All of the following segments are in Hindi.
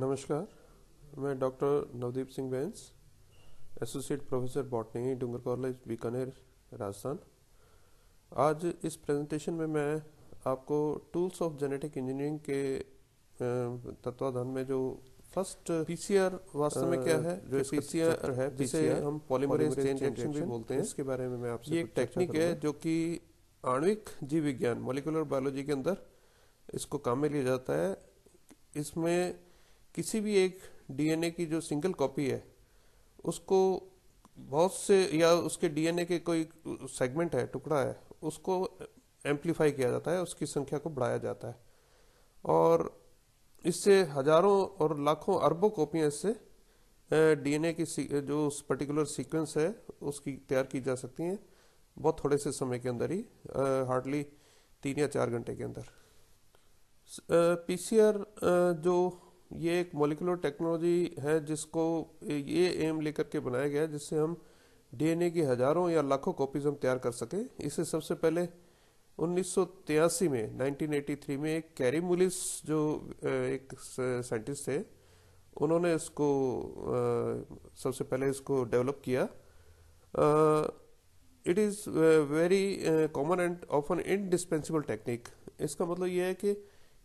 नमस्कार मैं doctor Navdeep Singh Bains associate professor botany Dungar college Bikaner Rajasthan आज इस प्रेजेंटेशन में मैं आपको टूल्स ऑफ जेनेटिक इंजीनियरिंग के तत्वाधान में जो फर्स्ट पीसीआर वास्तव में क्या है जो पीसीआर है जिसे हम पॉलीमरेज चेन रिएक्शन भी बोलते हैं इसके बारे में मैं आपसे एक टेक्निक है जो कि आणविक जीव विज्ञान मोलिकुलर बायोलॉजी के अंदर इसको काम में लिया जाता है इसमें किसी भी एक डीएनए की जो सिंगल कॉपी है उसको बहुत से या उसके डीएनए के कोई सेगमेंट है टुकड़ा है उसको एम्पलीफाई किया जाता है उसकी संख्या को बढ़ाया जाता है और इससे हजारों और लाखों अरबों कॉपियां इससे डीएनए की जो उस पर्टिकुलर सीक्वेंस है उसकी तैयार की जा सकती हैं बहुत थोड़े से समय के अंदर ही हार्डली तीन या चार घंटे के अंदर पीसीआर जो ये एक मोलिकुलर टेक्नोलॉजी है जिसको ये एम लेकर के बनाया गया है जिससे हम डीएनए की हजारों या लाखों कॉपीज हम तैयार कर सकें इसे सबसे पहले उन्नीस में 1983 में एक कैरी मुलिस जो एक साइंटिस्ट थे उन्होंने इसको सबसे पहले इसको डेवलप किया it is very common and often indispensable technique इसका मतलब यह है कि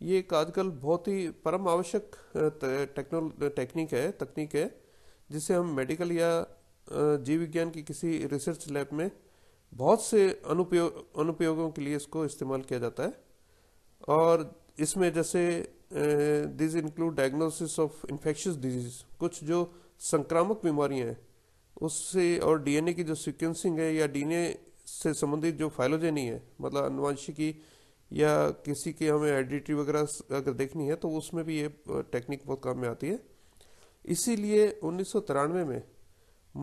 ये एक आजकल बहुत ही परम आवश्यक टेक्नो टेक्निक है तकनीक है जिसे हम मेडिकल या जीव विज्ञान की किसी रिसर्च लैब में बहुत से अनुपयोग अनुपयोगों के लिए इसको इस्तेमाल किया जाता है और इसमें जैसे these include diagnosis of infectious disease कुछ जो संक्रामक बीमारियां हैं उससे और डीएनए की जो सीक्वेंसिंग है या डीएनए से संबंधित जो फाइलोजेनी है मतलब अनुवांशिकी या किसी की हमें एडिटरी वगैरह अगर देखनी है तो उसमें भी ये टेक्निक बहुत काम में आती है इसीलिए उन्नीस में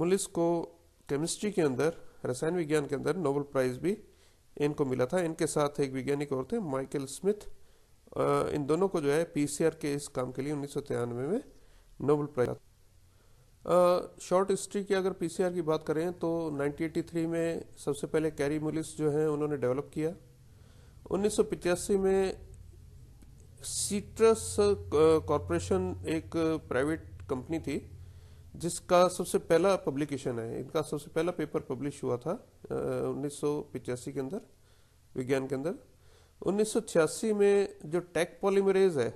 मुलिस को केमिस्ट्री के अंदर रसायन विज्ञान के अंदर नोबल प्राइज़ भी इनको मिला था इनके साथ एक वैज्ञानिक और थे माइकल स्मिथ इन दोनों को जो है पीसीआर के इस काम के लिए उन्नीस में नोबल प्राइज शॉर्ट हिस्ट्री की अगर पीसीआर की बात करें तो 1983 में सबसे पहले कैरी मुलिस जो है उन्होंने डेवलप किया उन्नीस में सीट्रस कॉरपोरेशन uh, एक प्राइवेट कंपनी थी जिसका सबसे पहला पब्लिकेशन है इनका सबसे पहला पेपर पब्लिश हुआ था uh, उन्नीस के अंदर विज्ञान के अंदर उन्नीस में जो टैक पॉलीमरेज है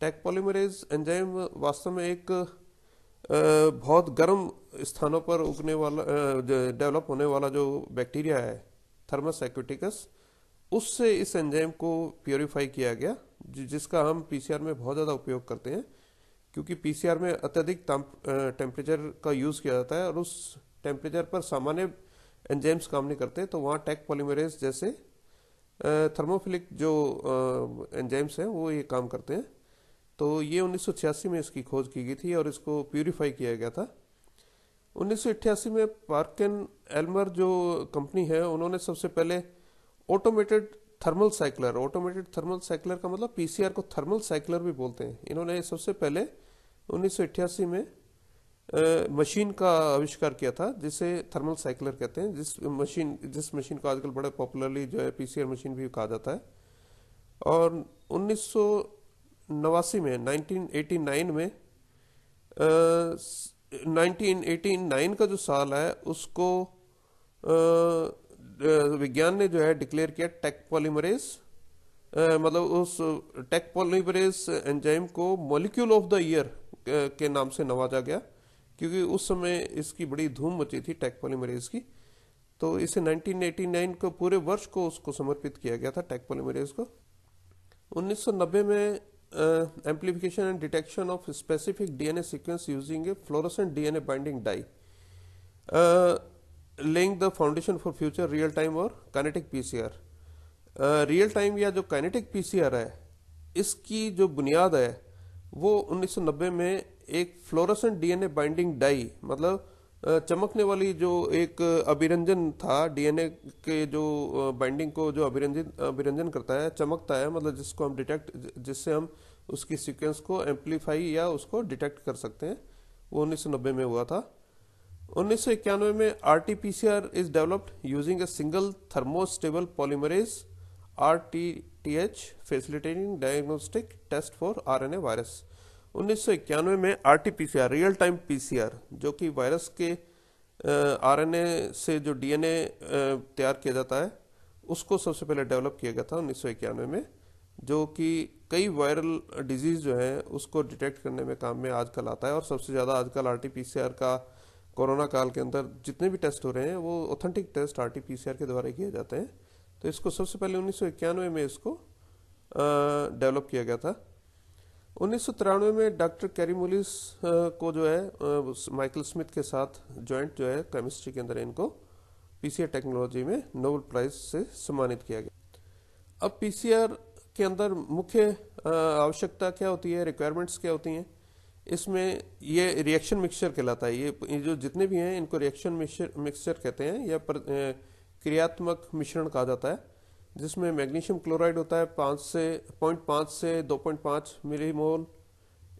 टैक पॉलीमरेज एंजाइम वास्तव में एक uh, बहुत गर्म स्थानों पर उगने वाला डेवलप होने वाला जो बैक्टीरिया है थर्मस एक्विटिकस उससे इस एंजाइम को प्योरीफाई किया गया जिसका हम पीसीआर में बहुत ज़्यादा उपयोग करते हैं क्योंकि पीसीआर में अत्यधिक टेम्परेचर का यूज़ किया जाता है और उस टेम्परेचर पर सामान्य एंजाइम्स काम नहीं करते तो वहाँ टैक पॉलीमरेज जैसे थर्मोफिलिक जो एंजाइम्स हैं वो ये काम करते हैं तो ये 1986 में इसकी खोज की गई थी और इसको प्यूरीफाई किया गया था 1988 में पार्कन एल्मर जो कंपनी है उन्होंने सबसे पहले automated thermal cycler automated thermal cycler का मतलब पीसीआर को थर्मल साइकिलर भी बोलते हैं इन्होंने सबसे पहले उन्नीस में मशीन का आविष्कार किया था जिसे थर्मल साइकिलर कहते हैं जिस मशीन जिस मशीन को आजकल बड़े पॉपुलरली जो है पीसीआर मशीन भी कहा जाता है और उन्नीस में 1989 में आ, 1989 का जो साल है उसको आ, विज्ञान ने जो है डिक्लेयर किया टेक पॉलीमरेज मतलब उस टेक पॉलीमरेज एंजाइम को मॉलिक्यूल ऑफ द ईयर के नाम से नवाजा गया क्योंकि उस समय इसकी बड़ी धूम मची थी टेक पॉलीमरेज की तो इसे 1989 को पूरे वर्ष को उसको समर्पित किया गया था टेक पॉलीमरेज को 1990 में amplification and detection of specific DNA sequence using a fluorescent DNA binding dye laying the foundation for future real time और सी आर रियल टाइम या जो काइनेटिक पीसीआर है इसकी जो बुनियाद है वो 1990 में एक फ्लोरोसेंट डीएनए बाइंडिंग डाई मतलब uh, चमकने वाली जो एक अभिरंजन था डीएनए के जो बाइंडिंग uh, को जो अभिरंजन अभिरंजन करता है चमकता है मतलब जिसको हम डिटेक्ट जिससे हम उसकी सीक्वेंस को एम्पलीफाई या उसको डिटेक्ट कर सकते हैं वो 1990 में हुआ था उन्नीस में R is developed using a single thermostable polymerase R T T H facilitating diagnostic test for R N A virus उन्नीस में R T P C R real time P C R जो कि वायरस के आर एन ए से जो डी एन ए तैयार किया जाता है उसको सबसे पहले डेवलप किया गया था उन्नीस में जो कि कई वायरल डिजीज़ जो हैं उसको डिटेक्ट करने में काम में आजकल आता है और सबसे ज़्यादा आजकल R T P C R का कोरोना काल के अंदर जितने भी टेस्ट हो रहे हैं वो ऑथेंटिक टेस्ट आर टी के द्वारा किए जाते हैं तो इसको सबसे पहले उन्नीस में इसको डेवलप किया गया था उन्नीस में डॉक्टर कैरीमोलिस को जो है माइकल स्मिथ के साथ जॉइंट जो है केमिस्ट्री के अंदर इनको पीसीआर टेक्नोलॉजी में नोबल प्राइज से सम्मानित किया गया अब पीसीआर के अंदर मुख्य आवश्यकता क्या होती है रिक्वायरमेंट्स क्या होती हैं इसमें ये रिएक्शन मिक्सचर कहलाता है ये जो जितने भी हैं इनको रिएक्शन मिक्सचर मिक्सचर कहते हैं या पर, क्रियात्मक मिश्रण कहा जाता है जिसमें मैग्नीशियम क्लोराइड होता है पाँच से पॉइंट पाँच से दो पॉइंट पाँच मिली मोल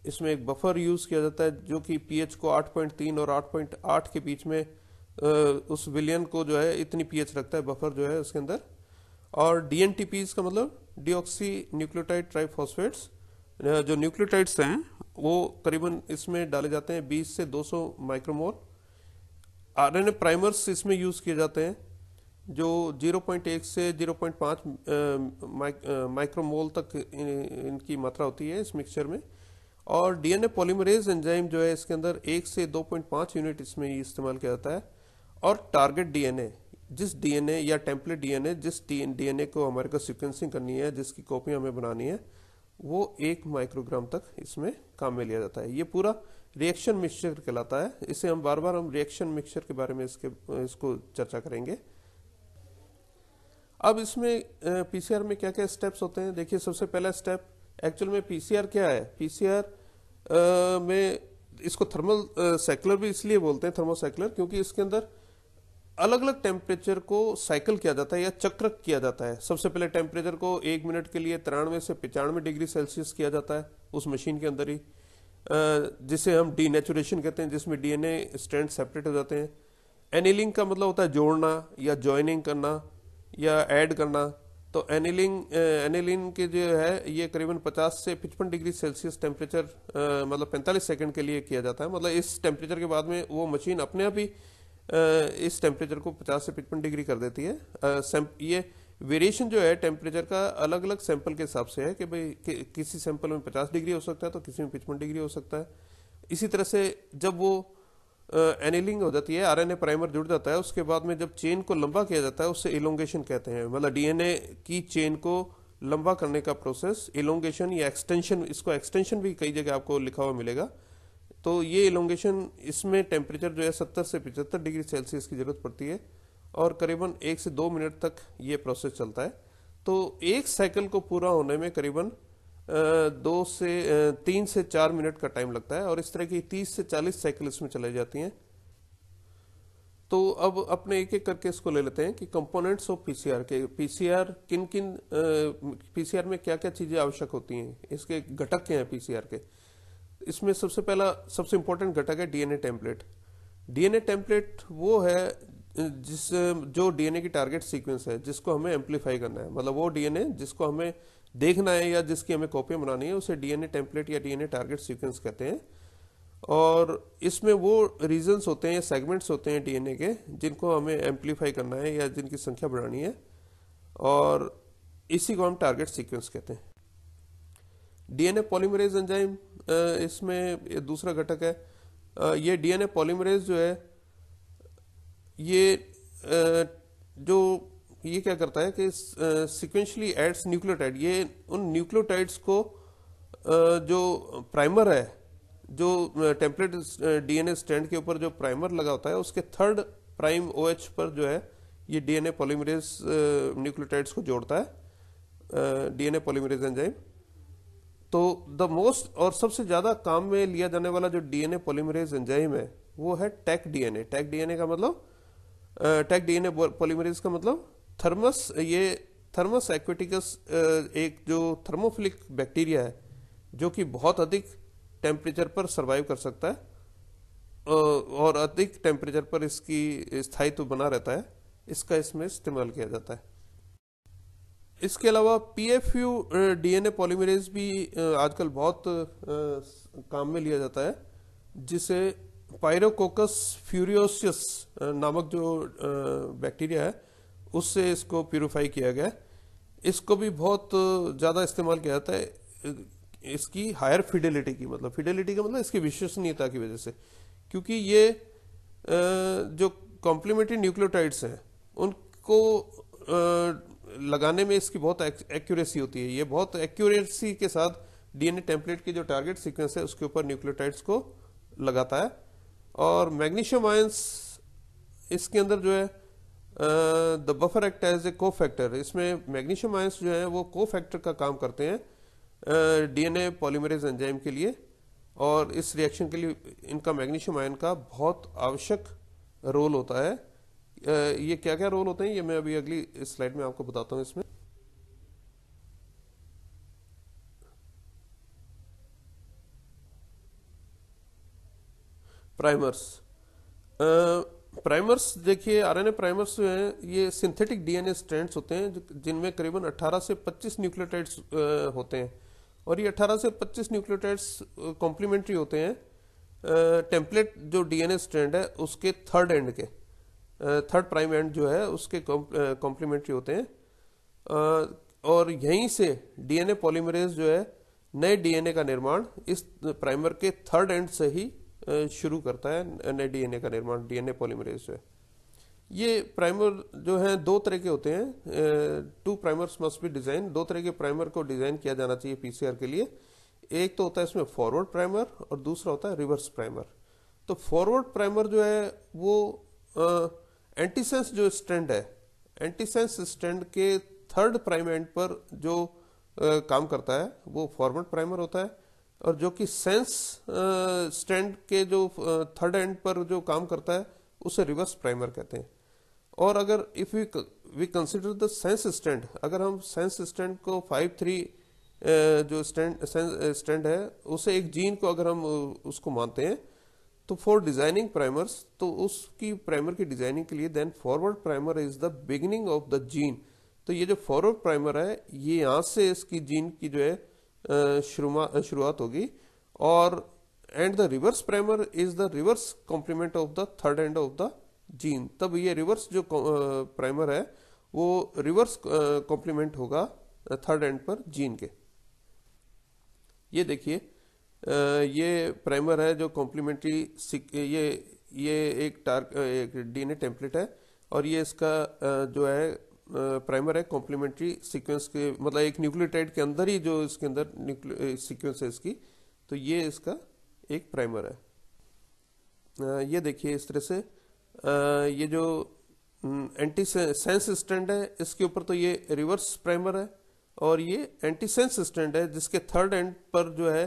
इसमें एक बफर यूज़ किया जाता है जो कि पीएच को आठ पॉइंट तीन और आठ पॉइंट आठ के बीच में उस विलियन को जो है इतनी पीएच रखता है बफर जो है उसके अंदर और डी का मतलब डीऑक्सी न्यूक्लियोटाइड ट्राइफॉस्फेट्स जो न्यूक्लियोटाइड्स हैं वो करीबन इसमें डाले जाते हैं 20 से 200 माइक्रोमोल आरएनए प्राइमर्स इसमें यूज़ किए जाते हैं जो 0.1 से 0.5 माइक्रोमोल तक इन, इनकी मात्रा होती है इस मिक्सचर में और डीएनए पॉलीमरेज एंजाइम जो है इसके अंदर एक से 2.5 यूनिट इसमें इस्तेमाल किया जाता है और टारगेट डीएनए जिस डीएनए या टेम्पलेट डीएनए जिस डीएनए को हमारे को सिक्वेंसिंग करनी है जिसकी कॉपी हमें बनानी है वो एक माइक्रोग्राम तक इसमें काम में लिया जाता है ये पूरा रिएक्शन मिक्सचर कहलाता है इसे हम बार बार हम रिएक्शन मिक्सचर के बारे में इसके इसको चर्चा करेंगे अब इसमें पीसीआर में क्या क्या स्टेप्स होते हैं देखिए सबसे पहला स्टेप एक्चुअल में पीसीआर क्या है पीसीआर में इसको थर्मल साइक्लर भी इसलिए बोलते हैं थर्मोसाइक्लर क्योंकि इसके अंदर अलग अलग टेम्परेचर को साइकिल किया जाता है या चक्र किया जाता है सबसे पहले टेम्परेचर को एक मिनट के लिए तिरानवे से पचानवे डिग्री सेल्सियस किया जाता है उस मशीन के अंदर ही जिसे हम नेचुरेशन कहते हैं जिसमें डीएनए स्टैंड सेपरेट हो जाते हैं एनिलिंग का मतलब होता है जोड़ना या ज्वाइनिंग करना या ऐड करना तो एनिलिंग एनिलिंग के जो है ये करीबन 50 से पिचपन डिग्री सेल्सियस टेम्परेचर मतलब 45 सेकंड के लिए किया जाता है मतलब इस टेम्परेचर के बाद में वो मशीन अपने आप ही इस टेम्परेचर को 50 से पचपन डिग्री कर देती है ये वेरिएशन जो है टेम्परेचर का अलग अलग सैंपल के हिसाब से है कि भाई कि, किसी सैंपल में 50 डिग्री हो सकता है तो किसी में पचपन डिग्री हो सकता है इसी तरह से जब वो एनिलिंग हो जाती है आरएनए प्राइमर जुड़ जाता है उसके बाद में जब चेन को लंबा किया जाता है उससे इलोंगेशन कहते हैं मतलब डीएनए की चेन को लंबा करने का प्रोसेस इलोंगेशन या एक्सटेंशन इसको एक्सटेंशन भी कई जगह आपको लिखा हुआ मिलेगा तो ये इलोंगेशन इसमें टेम्परेचर जो है 70 से 75 डिग्री सेल्सियस की ज़रूरत पड़ती है और करीबन एक से दो मिनट तक ये प्रोसेस चलता है तो एक साइकिल को पूरा होने में करीबन दो से तीन से चार मिनट का टाइम लगता है और इस तरह की तीस से चालीस साइकिल इसमें चलाई जाती हैं तो अब अपने एक एक करके इसको ले लेते हैं कि कंपोनेंट्स ऑफ पीसीआर के पीसीआर किन किन पीसीआर में क्या क्या चीज़ें आवश्यक होती हैं इसके घटक क्या हैं पीसीआर के इसमें सबसे पहला सबसे इंपॉर्टेंट घटक है डीएनए टेम्पलेट डीएनए टेम्पलेट वो है जिस जो डीएनए की टारगेट सीक्वेंस है जिसको हमें एम्पलीफाई करना है मतलब वो डीएनए जिसको हमें देखना है या जिसकी हमें कॉपी बनानी है उसे डीएनए टेम्पलेट या डीएनए टारगेट सीक्वेंस कहते हैं और इसमें वो रीजन्स होते हैं सेगमेंट्स होते हैं डीएनए के जिनको हमें एम्पलीफाई करना है या जिनकी संख्या बढ़ानी है और इसी को हम टारगेट सीक्वेंस कहते हैं डीएनए पॉलीमरेज एंजाइम इसमें दूसरा घटक है ये डीएनए पॉलीमरेज जो है ये जो ये क्या करता है कि सिक्वेंशली एड्स न्यूक्लियोटाइड ये उन न्यूक्लियोटाइड्स को जो प्राइमर है जो टेम्पलेट डीएनए स्टैंड के ऊपर जो प्राइमर लगा होता है उसके थर्ड प्राइम ओएच पर जो है ये डीएनए पॉलीमरेज न्यूक्लियोटाइड्स को जोड़ता है डीएनए पॉलीमरेज एंजाइम तो द मोस्ट और सबसे ज्यादा काम में लिया जाने वाला जो डीएनए पॉलीमरेज एंजाइम है वो है टैक डीएनए टैक डीएनए का मतलब टैक डीएनए पॉलीमरेज का मतलब थर्मस ये थर्मस एक्वेटिकस एक जो थर्मोफिलिक बैक्टीरिया है जो कि बहुत अधिक टेम्परेचर पर सर्वाइव कर सकता है और अधिक टेम्परेचर पर इसकी स्थायित्व बना रहता है इसका इसमें इस्तेमाल किया जाता है इसके अलावा P F U D N A polymerase भी आजकल बहुत काम में लिया जाता है जिसे पायरोकोकस फ्यूरियोसियस नामक जो बैक्टीरिया है उससे इसको प्यूरिफाई किया गया है इसको भी बहुत ज़्यादा इस्तेमाल किया जाता है इसकी हायर फिडेलिटी की मतलब फिडेलिटी का मतलब इसकी विश्वसनीयता की वजह से क्योंकि ये जो कॉम्प्लीमेंट्री न्यूक्लियोटाइड्स हैं उनको लगाने में इसकी बहुत एक्यूरेसी होती है ये बहुत एक्यूरेसी के साथ डीएनए टेम्पलेट के जो टारगेट सीक्वेंस है उसके ऊपर न्यूक्लियोटाइड्स को लगाता है और मैग्नीशियम आयंस इसके अंदर जो है the buffer act as a cofactor इसमें मैग्नीशियम आयंस जो है वो को फैक्टर का काम करते हैं डीएनए पॉलीमरेज एंजाइम के लिए और इस रिएक्शन के लिए इनका मैग्नीशियम आयन का बहुत आवश्यक रोल होता है ये क्या क्या रोल होते हैं ये मैं अभी अगली स्लाइड में आपको बताता हूँ इसमें प्राइमर्स प्राइमर्स देखिए आरएनए प्राइमर्स जो हैं ये सिंथेटिक डीएनए स्ट्रैंड्स होते हैं जिनमें करीबन 18 से 25 न्यूक्लियोटाइड्स होते हैं और ये 18 से 25 न्यूक्लियोटाइड्स कॉम्प्लीमेंट्री होते हैं टेम्पलेट जो डीएनए स्ट्रैंड है उसके थर्ड एंड के थर्ड प्राइम एंड जो है उसके कॉम्प्लीमेंट्री होते हैं और यहीं से डीएनए पॉलीमरेज जो है नए डीएनए का निर्माण इस प्राइमर के थर्ड एंड से ही शुरू करता है नए डीएनए का निर्माण डीएनए पॉलीमरेज जो है ये प्राइमर जो है दो तरह के होते हैं two primers must be design दो तरह के प्राइमर को डिजाइन किया जाना चाहिए पीसीआर के लिए एक तो होता है इसमें फॉरवर्ड प्राइमर और दूसरा होता है रिवर्स प्राइमर तो फॉरवर्ड प्राइमर जो है वो आ, एंटीसेंस जो स्टैंड है एंटीसेंस स्टैंड के थर्ड प्राइम एंड पर जो आ, काम करता है वो फॉरवर्ड प्राइमर होता है और जो कि सेंस स्टैंड के जो थर्ड एंड पर जो काम करता है उसे रिवर्स प्राइमर कहते हैं और अगर if we we consider the sense strand अगर हम सेंस स्टैंड को फाइव थ्री जो स्टैंड स्टैंड है उसे एक जीन को अगर हम उसको मानते हैं तो फॉर डिजाइनिंग प्राइमर्स तो उसकी प्राइमर की डिजाइनिंग के लिए then forward primer is the beginning of the gene तो ये जो फॉरवर्ड प्राइमर है ये यहां से इसकी जीन की जो है शुरुआत होगी और and the reverse primer is the reverse complement of the third end of the gene तब ये रिवर्स जो प्राइमर है वो रिवर्स कॉम्प्लीमेंट होगा थर्ड एंड पर जीन के ये देखिए ये प्राइमर है जो कॉम्प्लीमेंट्री ये ये एक टार्क एक डीएनए टेम्पलेट है और ये इसका जो है प्राइमर है कॉम्प्लीमेंट्री सीक्वेंस के मतलब एक न्यूक्लियोटाइड के अंदर ही जो इसके अंदर सीक्वेंस है इसकी तो ये इसका एक प्राइमर है ये देखिए इस तरह से ये जो एंटी सेंस स्टैंड है इसके ऊपर तो ये रिवर्स प्राइमर है और ये एंटी सेंस स्टैंड है जिसके थर्ड एंड पर जो है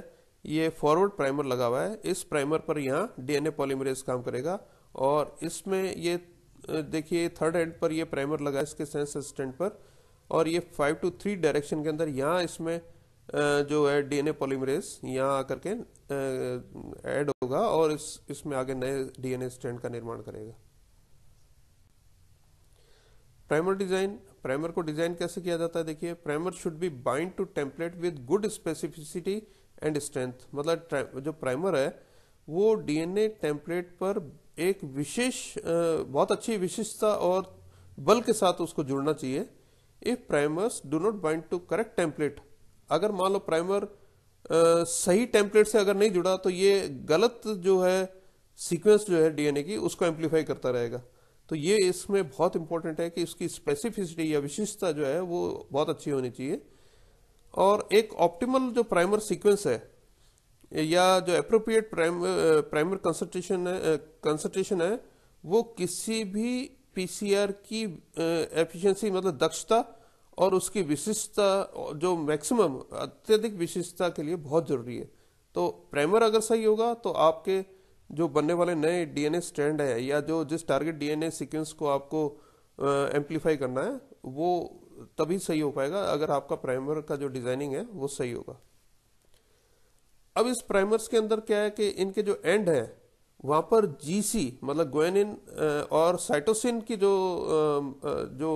ये फॉरवर्ड प्राइमर लगा हुआ है इस प्राइमर पर यहाँ डीएनए पॉलीमरेज काम करेगा और इसमें ये देखिए थर्ड एंड पर ये प्राइमर लगा है इसके सेंस स्टैंड पर और ये फाइव टू थ्री डायरेक्शन के अंदर यहाँ इसमें जो है डीएनए पॉलीमरेज यहाँ आकर के ऐड होगा और इस इसमें आगे नए डीएनए स्टैंड का निर्माण करेगा प्राइमर डिजाइन प्राइमर को डिजाइन कैसे किया जाता है देखिए primer should be bind to template with good specificity and strength मतलब जो प्राइमर है वो डीएनए टेम्पलेट पर एक विशेष बहुत अच्छी विशेषता और बल के साथ उसको जुड़ना चाहिए if primers do not bind to correct template अगर मान लो प्राइमर सही टेम्पलेट से अगर नहीं जुड़ा तो ये गलत जो है सीक्वेंस जो है डीएनए की उसको एम्पलीफाई करता रहेगा तो ये इसमें बहुत इंपॉर्टेंट है कि इसकी स्पेसिफिसिटी या विशिष्टता जो है वो बहुत अच्छी होनी चाहिए और एक ऑप्टिमल जो प्राइमर सीक्वेंस है या जो अप्रोप्रिएट प्राइम प्राइमर कंसल्टेशन है कंसल्टेशन eh, है वो किसी भी पीसीआर की एफिशिएंसी eh, मतलब दक्षता और उसकी विशिष्टता जो मैक्सिमम अत्यधिक विशिष्टता के लिए बहुत ज़रूरी है तो प्राइमर अगर सही होगा तो आपके जो बनने वाले नए डीएनए स्टैंड है या जो जिस टारगेट डीएनए सीक्वेंस को आपको एम्पलीफाई eh, करना है वो तभी सही हो पाएगा अगर आपका प्राइमर का जो डिजाइनिंग है वो सही होगा अब इस प्राइमर्स के अंदर क्या है कि इनके जो एंड है वहां पर जीसी मतलब ग्वेनिन और साइटोसिन की जो जो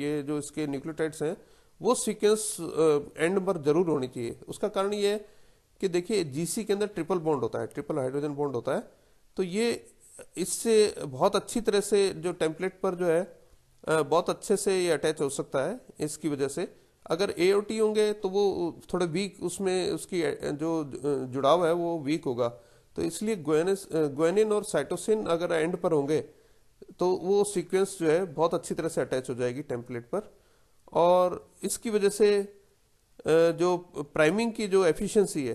ये जो इसके न्यूक्लियोटाइड्स हैं वो सीक्वेंस एंड पर जरूर होनी चाहिए उसका कारण ये है कि देखिए जीसी के अंदर ट्रिपल बॉन्ड होता है ट्रिपल हाइड्रोजन बॉन्ड होता है तो ये इससे बहुत अच्छी तरह से जो टेम्पलेट पर जो है बहुत अच्छे से ये अटैच हो सकता है इसकी वजह से अगर ए टी होंगे तो वो थोड़े वीक उसमें उसकी जो जुड़ाव है वो वीक होगा तो इसलिए ग्वेनिन और साइटोसिन अगर एंड पर होंगे तो वो सीक्वेंस जो है बहुत अच्छी तरह से अटैच हो जाएगी टेम्पलेट पर और इसकी वजह से जो प्राइमिंग की जो एफिशिएंसी है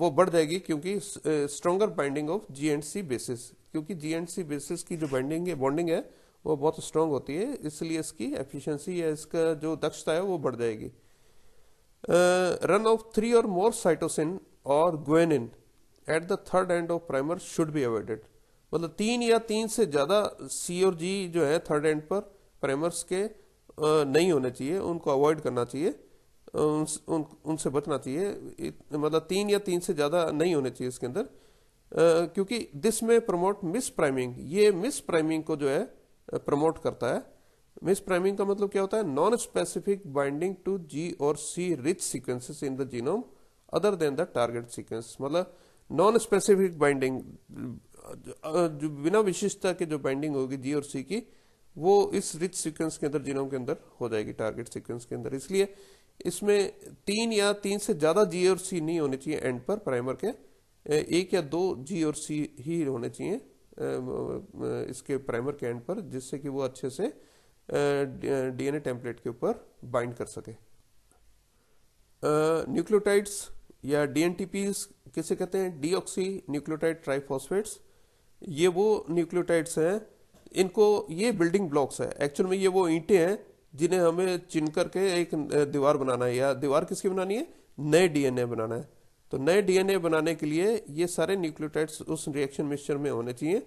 वो बढ़ जाएगी क्योंकि stronger binding of G and C bases क्योंकि जी एंड सी बेसिस की जो बाइंडिंग है बॉन्डिंग है वो बहुत स्ट्रांग होती है इसलिए इसकी एफिशिएंसी या इसका जो दक्षता है वो बढ़ जाएगी रन ऑफ थ्री और मोर साइटोसिन और guanine at the third end of primer should be avoided मतलब तीन या तीन से ज़्यादा सी और जी जो है थर्ड एंड पर प्राइमर्स के नहीं होने चाहिए उनको अवॉइड करना चाहिए उन, उन, उनसे बचना चाहिए मतलब तीन या तीन से ज़्यादा नहीं होने चाहिए इसके अंदर क्योंकि this may promote mispriming ये मिस प्राइमिंग को जो है प्रमोट करता है मिस प्राइमिंग का मतलब क्या होता है non specific binding to G और C rich sequences in the genome other than the target sequence मतलब नॉन स्पेसिफिक बाइंडिंग जो बिना विशिष्टता के जो बाइंडिंग होगी जी और सी की वो इस रिच सीक्वेंस के अंदर जीनोम के अंदर हो जाएगी टारगेट सीक्वेंस के अंदर इसलिए इसमें तीन या तीन से ज्यादा जी और सी नहीं होने चाहिए एंड पर प्राइमर के एक या दो जी और सी ही होने चाहिए इसके प्राइमर के एंड पर जिससे कि वो अच्छे से डीएनए टेम्पलेट के ऊपर बाइंड कर सके न्यूक्लियोटाइड्स या डीएनटीपीज किसे कहते हैं डीऑक्सी न्यूक्लियोटाइड ट्राइफॉस्फेट्स ये वो न्यूक्लियोटाइड्स हैं इनको ये बिल्डिंग ब्लॉक्स हैं एक्चुअल में ये वो ईंटें हैं जिन्हें हमें चिन करके एक दीवार बनाना है या दीवार किसकी बनानी है नए डीएनए बनाना है तो नए डीएनए बनाने के लिए ये सारे न्यूक्लियोटाइड्स उस रिएक्शन मिक्सचर में होने चाहिए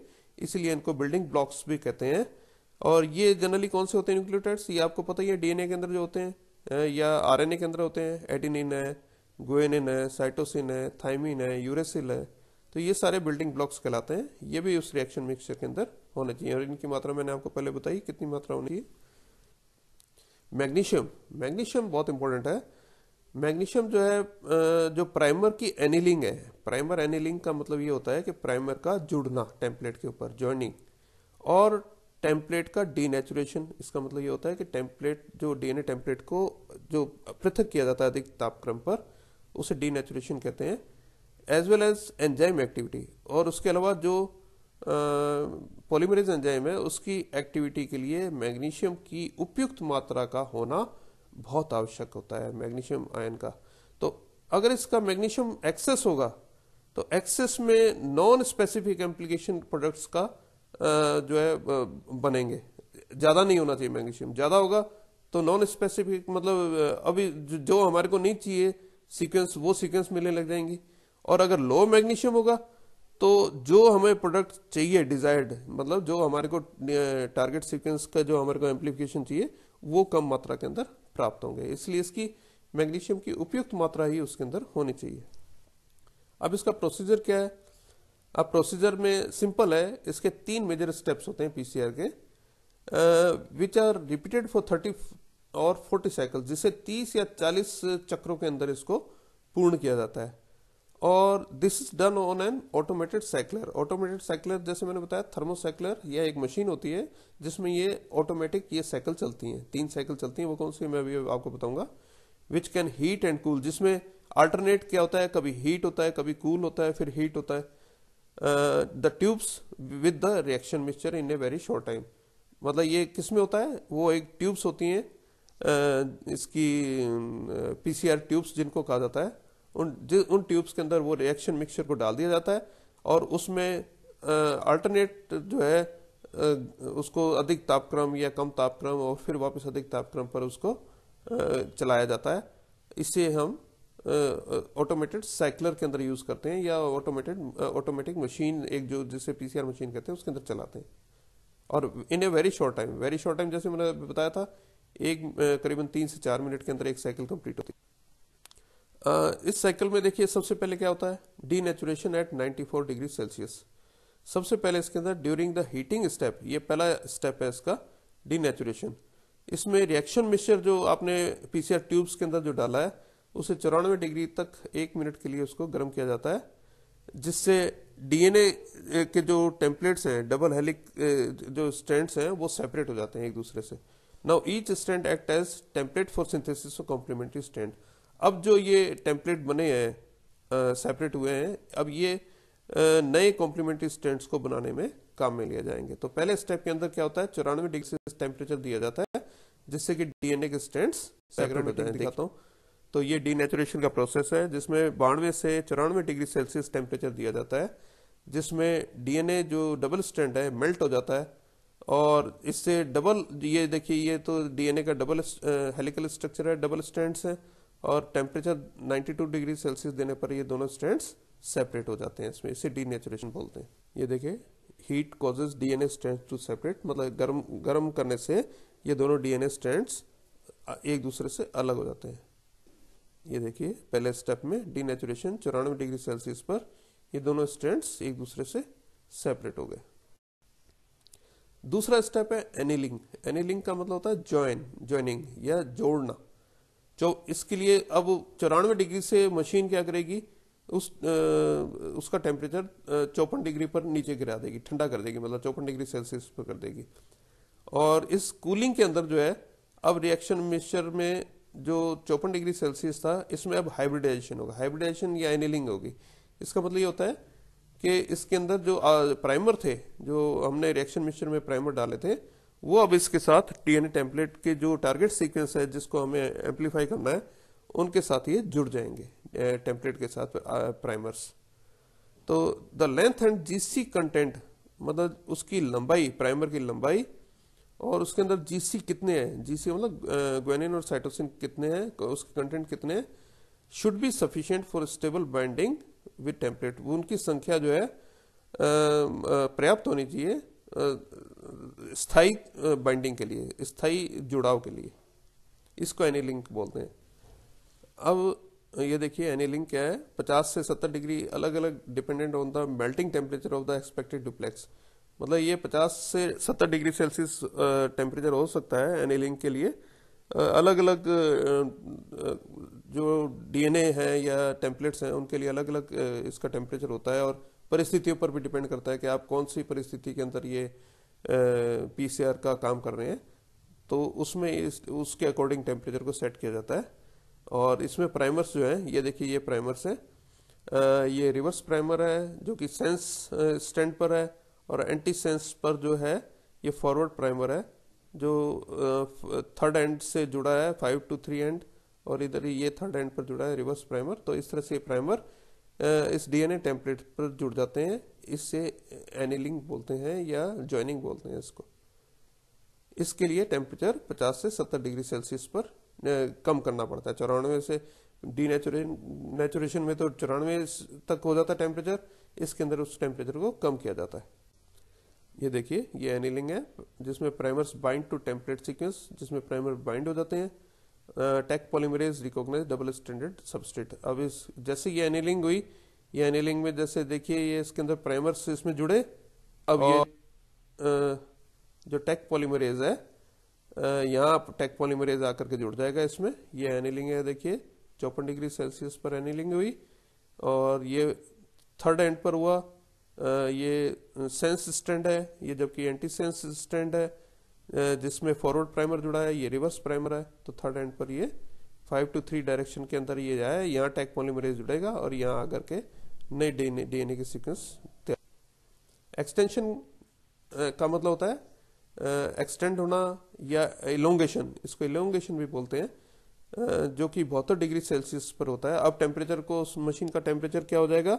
इसीलिए इनको बिल्डिंग ब्लॉक्स भी कहते हैं और ये जनरली कौन से होते हैं न्यूक्लियोटाइड्स ये आपको पता ही है डीएनए के अंदर जो होते हैं या आरएनए के अंदर होते हैं एडिनिन है गोएनिन है साइटोसिन है थाइमिन है यूरेसिल है तो ये सारे बिल्डिंग ब्लॉक्स कहलाते हैं ये भी उस रिएक्शन मिक्सचर के अंदर होने चाहिए और इनकी मात्रा मैंने आपको पहले बताई कितनी मात्रा होनी चाहिए मैग्नीशियम मैग्नीशियम बहुत इंपॉर्टेंट है मैग्नीशियम जो है जो प्राइमर की एनिलिंग है प्राइमर एनिलिंग का मतलब ये होता है कि प्राइमर का जुड़ना टेम्पलेट के ऊपर जॉइनिंग और टेम्पलेट का डीनेचुरेशन इसका मतलब ये होता है कि टेम्पलेट जो डीएनए टेम्पलेट को जो पृथक किया जाता है अधिक तापक्रम पर उसे डीनेचुरेशन कहते हैं as well as enzyme activity और उसके अलावा जो पॉलीमरेज एंजाइम है उसकी एक्टिविटी के लिए मैग्नीशियम की उपयुक्त मात्रा का होना बहुत आवश्यक होता है मैग्नीशियम आयन का तो अगर इसका मैग्नीशियम एक्सेस होगा तो एक्सेस में नॉन स्पेसिफिक एम्प्लीकेशन प्रोडक्ट्स का जो है बनेंगे ज़्यादा नहीं होना चाहिए मैग्नीशियम ज़्यादा होगा तो नॉन स्पेसिफिक मतलब अभी जो हमारे को नहीं चाहिए सीक्वेंस वो सीक्वेंस मिलने लग जाएंगी और अगर लो मैग्नीशियम होगा तो जो हमें प्रोडक्ट चाहिए डिजायर्ड मतलब जो हमारे को टारगेट सीक्वेंस का जो हमारे को एम्प्लीफिकेशन चाहिए वो कम मात्रा के अंदर प्राप्त होंगे इसलिए इसकी मैग्नीशियम की उपयुक्त मात्रा ही उसके अंदर होनी चाहिए अब इसका प्रोसीजर क्या है अब प्रोसीजर में सिंपल है इसके तीन मेजर स्टेप्स होते हैं पीसीआर के which are repeated for thirty और फोर्टी साइकिल जिसे तीस या चालीस चक्रों के अंदर इसको पूर्ण किया जाता है और this is done on an automated cycler automated cycler जैसे मैंने बताया थर्मोसाइक्लर या एक मशीन होती है जिसमें ये ऑटोमेटिक ये साइकिल चलती हैं तीन साइकिल चलती हैं वो कौन सी मैं अभी आपको बताऊंगा which can heat and cool जिसमें अल्टरनेट क्या होता है कभी हीट होता है कभी कूल होता है फिर हीट होता है the tubes with the reaction mixture in a very short time मतलब ये किस में होता है वो एक ट्यूब्स होती हैं uh, इसकी पीसीआर um, ट्यूब्स uh, जिनको कहा जाता है उन उन ट्यूब्स के अंदर वो रिएक्शन मिक्सचर को डाल दिया जाता है और उसमें अल्टरनेट जो है आ, उसको अधिक तापक्रम या कम तापक्रम और फिर वापस अधिक तापक्रम पर उसको आ, चलाया जाता है इसे हम ऑटोमेटेड साइकिलर के अंदर यूज करते हैं या ऑटोमेटेड ऑटोमेटिक मशीन एक जो जिसे पीसीआर मशीन कहते हैं उसके अंदर चलाते हैं और in a very short time very short time जैसे मैंने बताया था एक करीबन तीन से चार मिनट के अंदर एक साइकिल कंप्लीट होती है इस साइकिल में देखिए सबसे पहले क्या होता है denaturation at four degree Celsius सबसे पहले इसके अंदर ड्यूरिंग द हीटिंग स्टेप ये पहला स्टेप है इसका डी नेचुरेशन इसमें रिएक्शन मिक्सचर जो आपने पीसीआर ट्यूब्स के अंदर जो डाला है उसे चौरानवे डिग्री तक एक मिनट के लिए उसको गर्म किया जाता है जिससे डीएनए के जो टेम्पलेट्स हैं डबल हेलिक जो स्टैंड्स हैं वो सेपरेट हो जाते हैं एक दूसरे से now each strand act as template for synthesis of complementary strand अब जो ये टेम्पलेट बने हैं सेपरेट हुए हैं अब ये नए कॉम्प्लीमेंट्री स्टैंड्स को बनाने में काम में लिया जाएंगे तो पहले स्टेप के अंदर क्या होता है चौरानवे डिग्री सेल्सियस टेम्परेचर दिया जाता है जिससे कि डीएनए के स्टैंड्स सेपरेट हो जाए दिखाता हूँ तो ये डीनेचुरेशन का प्रोसेस है जिसमें बानवे से चौरानवे डिग्री सेल्सियस टेम्परेचर दिया जाता है जिसमें डीएनए जो डबल स्टैंड है मेल्ट हो जाता है और इससे डबल ये देखिए ये तो डीएनए का डबल हेलिकल स्ट्रक्चर है डबल स्टैंड्स है और टेम्परेचर 92 डिग्री सेल्सियस देने पर ये दोनों स्टैंड सेपरेट हो जाते हैं इसमें इसे डीनेचुरेशन बोलते हैं ये देखिए heat causes DNA strand to separate मतलब गर्म गर्म करने से ये दोनों डीएनए स्टैंड एक दूसरे से अलग हो जाते हैं ये देखिए पहले स्टेप में डीनेचुरेशन चौरानवे डिग्री सेल्सियस पर ये दोनों स्टैंड एक दूसरे से सेपरेट हो गए दूसरा स्टेप है एनिलिंग एनिलिंग का मतलब होता है ज्वाइन ज्वाइनिंग या जोड़ना जो इसके लिए अब चौरानवे डिग्री से मशीन क्या करेगी उस आ, उसका टेम्परेचर चौपन डिग्री पर नीचे गिरा देगी ठंडा कर देगी मतलब चौपन डिग्री सेल्सियस पर कर देगी और इस कूलिंग के अंदर जो है अब रिएक्शन मिक्सचर में जो चौपन डिग्री सेल्सियस था इसमें अब हाइब्रिडाइजेशन होगा हाइब्रिडाइजेशन या एनिलिंग होगी इसका मतलब ये होता है कि इसके अंदर जो प्राइमर थे जो हमने रिएक्शन मिक्सचर में प्राइमर डाले थे वो अब इसके साथ टीएनए टेम्पलेट के जो टारगेट सीक्वेंस है जिसको हमें एम्पलीफाई करना है उनके साथ ये जुड़ जाएंगे टेम्पलेट के साथ प्राइमर्स तो the length and GC content मतलब उसकी लंबाई प्राइमर की लंबाई और उसके अंदर जीसी कितने हैं जीसी मतलब ग्वेनिन और साइटोसिन कितने हैं उसके कंटेंट कितने हैं should be sufficient for stable binding with template उनकी संख्या जो है पर्याप्त होनी चाहिए स्थाई बाइंडिंग के लिए स्थाई जुड़ाव के लिए इसको एनीलिंग बोलते हैं अब ये देखिए एनीलिंग क्या है 50 से 70 डिग्री अलग अलग dependent on the melting temperature of the expected duplex मतलब ये 50 से 70 डिग्री सेल्सियस टेम्परेचर हो सकता है एनीलिंग के लिए अलग अलग जो डीएनए हैं या टेम्पलेट्स हैं उनके लिए अलग अलग इसका टेम्परेचर होता है और परिस्थितियों पर भी डिपेंड करता है कि आप कौन सी परिस्थिति के अंदर ये पीसीआर का काम कर रहे हैं तो उसमें इस उसके अकॉर्डिंग टेम्परेचर को सेट किया जाता है और इसमें प्राइमर्स जो हैं ये देखिए ये प्राइमर्स है ये रिवर्स प्राइमर है जो कि सेंस स्टैंड पर है और एंटी सेंस पर जो है ये फॉरवर्ड प्राइमर है जो थर्ड एंड से जुड़ा है फाइव टू थ्री एंड और इधर ये थर्ड एंड पर जुड़ा है रिवर्स प्राइमर तो इस तरह से ये प्राइमर इस डीएनए टेम्पलेट पर जुड़ जाते हैं इससे एनिलिंग बोलते हैं या ज्वाइनिंग बोलते हैं इसको इसके लिए टेम्परेचर 50 से 70 डिग्री सेल्सियस पर कम करना पड़ता है चौरानवे से डी नेचुरेशन में तो चौरानवे तक हो जाता है टेम्परेचर इसके अंदर उस टेम्परेचर को कम किया जाता है ये देखिए ये एनिलिंग है जिसमें primers bind to template sequence जिसमें प्राइमर बाइंड हो जाते हैं Taq polymerase recognize double stranded substrate अब इस जैसे ये एनिलिंग हुई ये एनिलिंग में जैसे देखिए ये इसके अंदर प्राइमर्स इसमें जुड़े अब ये हाँ। जो टेक पॉलीमरेज है यहाँ टेक पॉलीमरेज आकर के जुड़ जाएगा इसमें ये एनिलिंग है देखिए चौपन डिग्री सेल्सियस पर एनिलिंग हुई और ये थर्ड एंड पर हुआ ये सेंस स्टैंड है ये जबकि एंटी सेंस स्टैंड है जिसमें फॉरवर्ड प्राइमर जुड़ा है ये रिवर्स प्राइमर है तो थर्ड एंड पर ये फाइव टू थ्री डायरेक्शन के अंदर ये जाए यहाँ टैक पॉलीमरेज जुड़ेगा और यहाँ आकर के नए डीएनए के सीक्वेंस एक्सटेंशन का मतलब होता है एक्सटेंड होना या इलोंगेशन इसको इलोंगेशन भी बोलते हैं जो कि बहत्तर डिग्री सेल्सियस पर होता है अब टेम्परेचर को मशीन का टेम्परेचर क्या हो जाएगा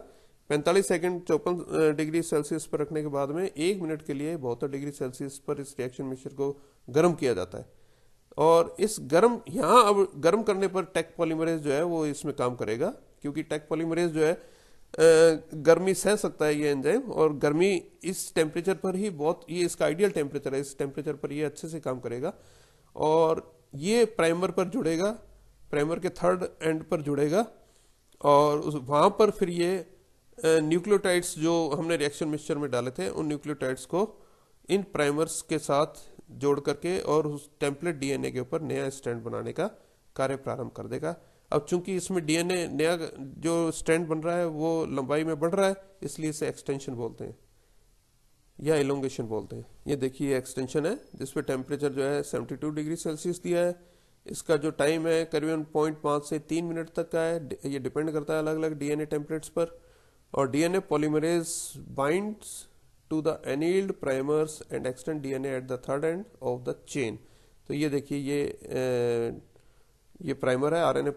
45 सेकंड चौपन डिग्री सेल्सियस पर रखने के बाद में एक मिनट के लिए बहत्तर डिग्री सेल्सियस पर इस रिएक्शन मिक्सर को गर्म किया जाता है और इस गर्म यहाँ अब गर्म करने पर टेक पॉलीमरेज जो है वो इसमें काम करेगा क्योंकि टेक पॉलीमरेज जो है गर्मी सह सकता है ये एंजाइम और गर्मी इस टेम्परेचर पर ही बहुत ये इसका आइडियल टेम्परेचर है इस टेम्परेचर पर ये अच्छे से काम करेगा और ये प्राइमर पर जुड़ेगा प्राइमर के थर्ड एंड पर जुड़ेगा और उस वहाँ पर फिर ये न्यूक्लियोटाइड्स जो हमने रिएक्शन मिक्सचर में डाले थे उन न्यूक्लियोटाइड्स को इन प्राइमर्स के साथ जोड़ करके और उस टेम्पलेट डीएनए के ऊपर नया स्टैंड बनाने का कार्य प्रारंभ कर देगा अब चूंकि इसमें डीएनए नया जो स्टैंड बन रहा है वो लंबाई में बढ़ रहा है इसलिए इसे एक्सटेंशन बोलते हैं या एलोंगेशन बोलते हैं ये देखिए एक्सटेंशन है जिसपे टेम्परेचर जो है टू डिग्री सेल्सियस दिया है इसका जो टाइम है करीबन पॉइंट पाँच से तीन मिनट तक का है ये डिपेंड करता है अलग अलग डीएनए टेम्पलेट्स पर or DNA polymerase binds to the annealed primers and extend DNA at the third end of the chain तो ये देखिए ये ये प्राइमर है आरएनए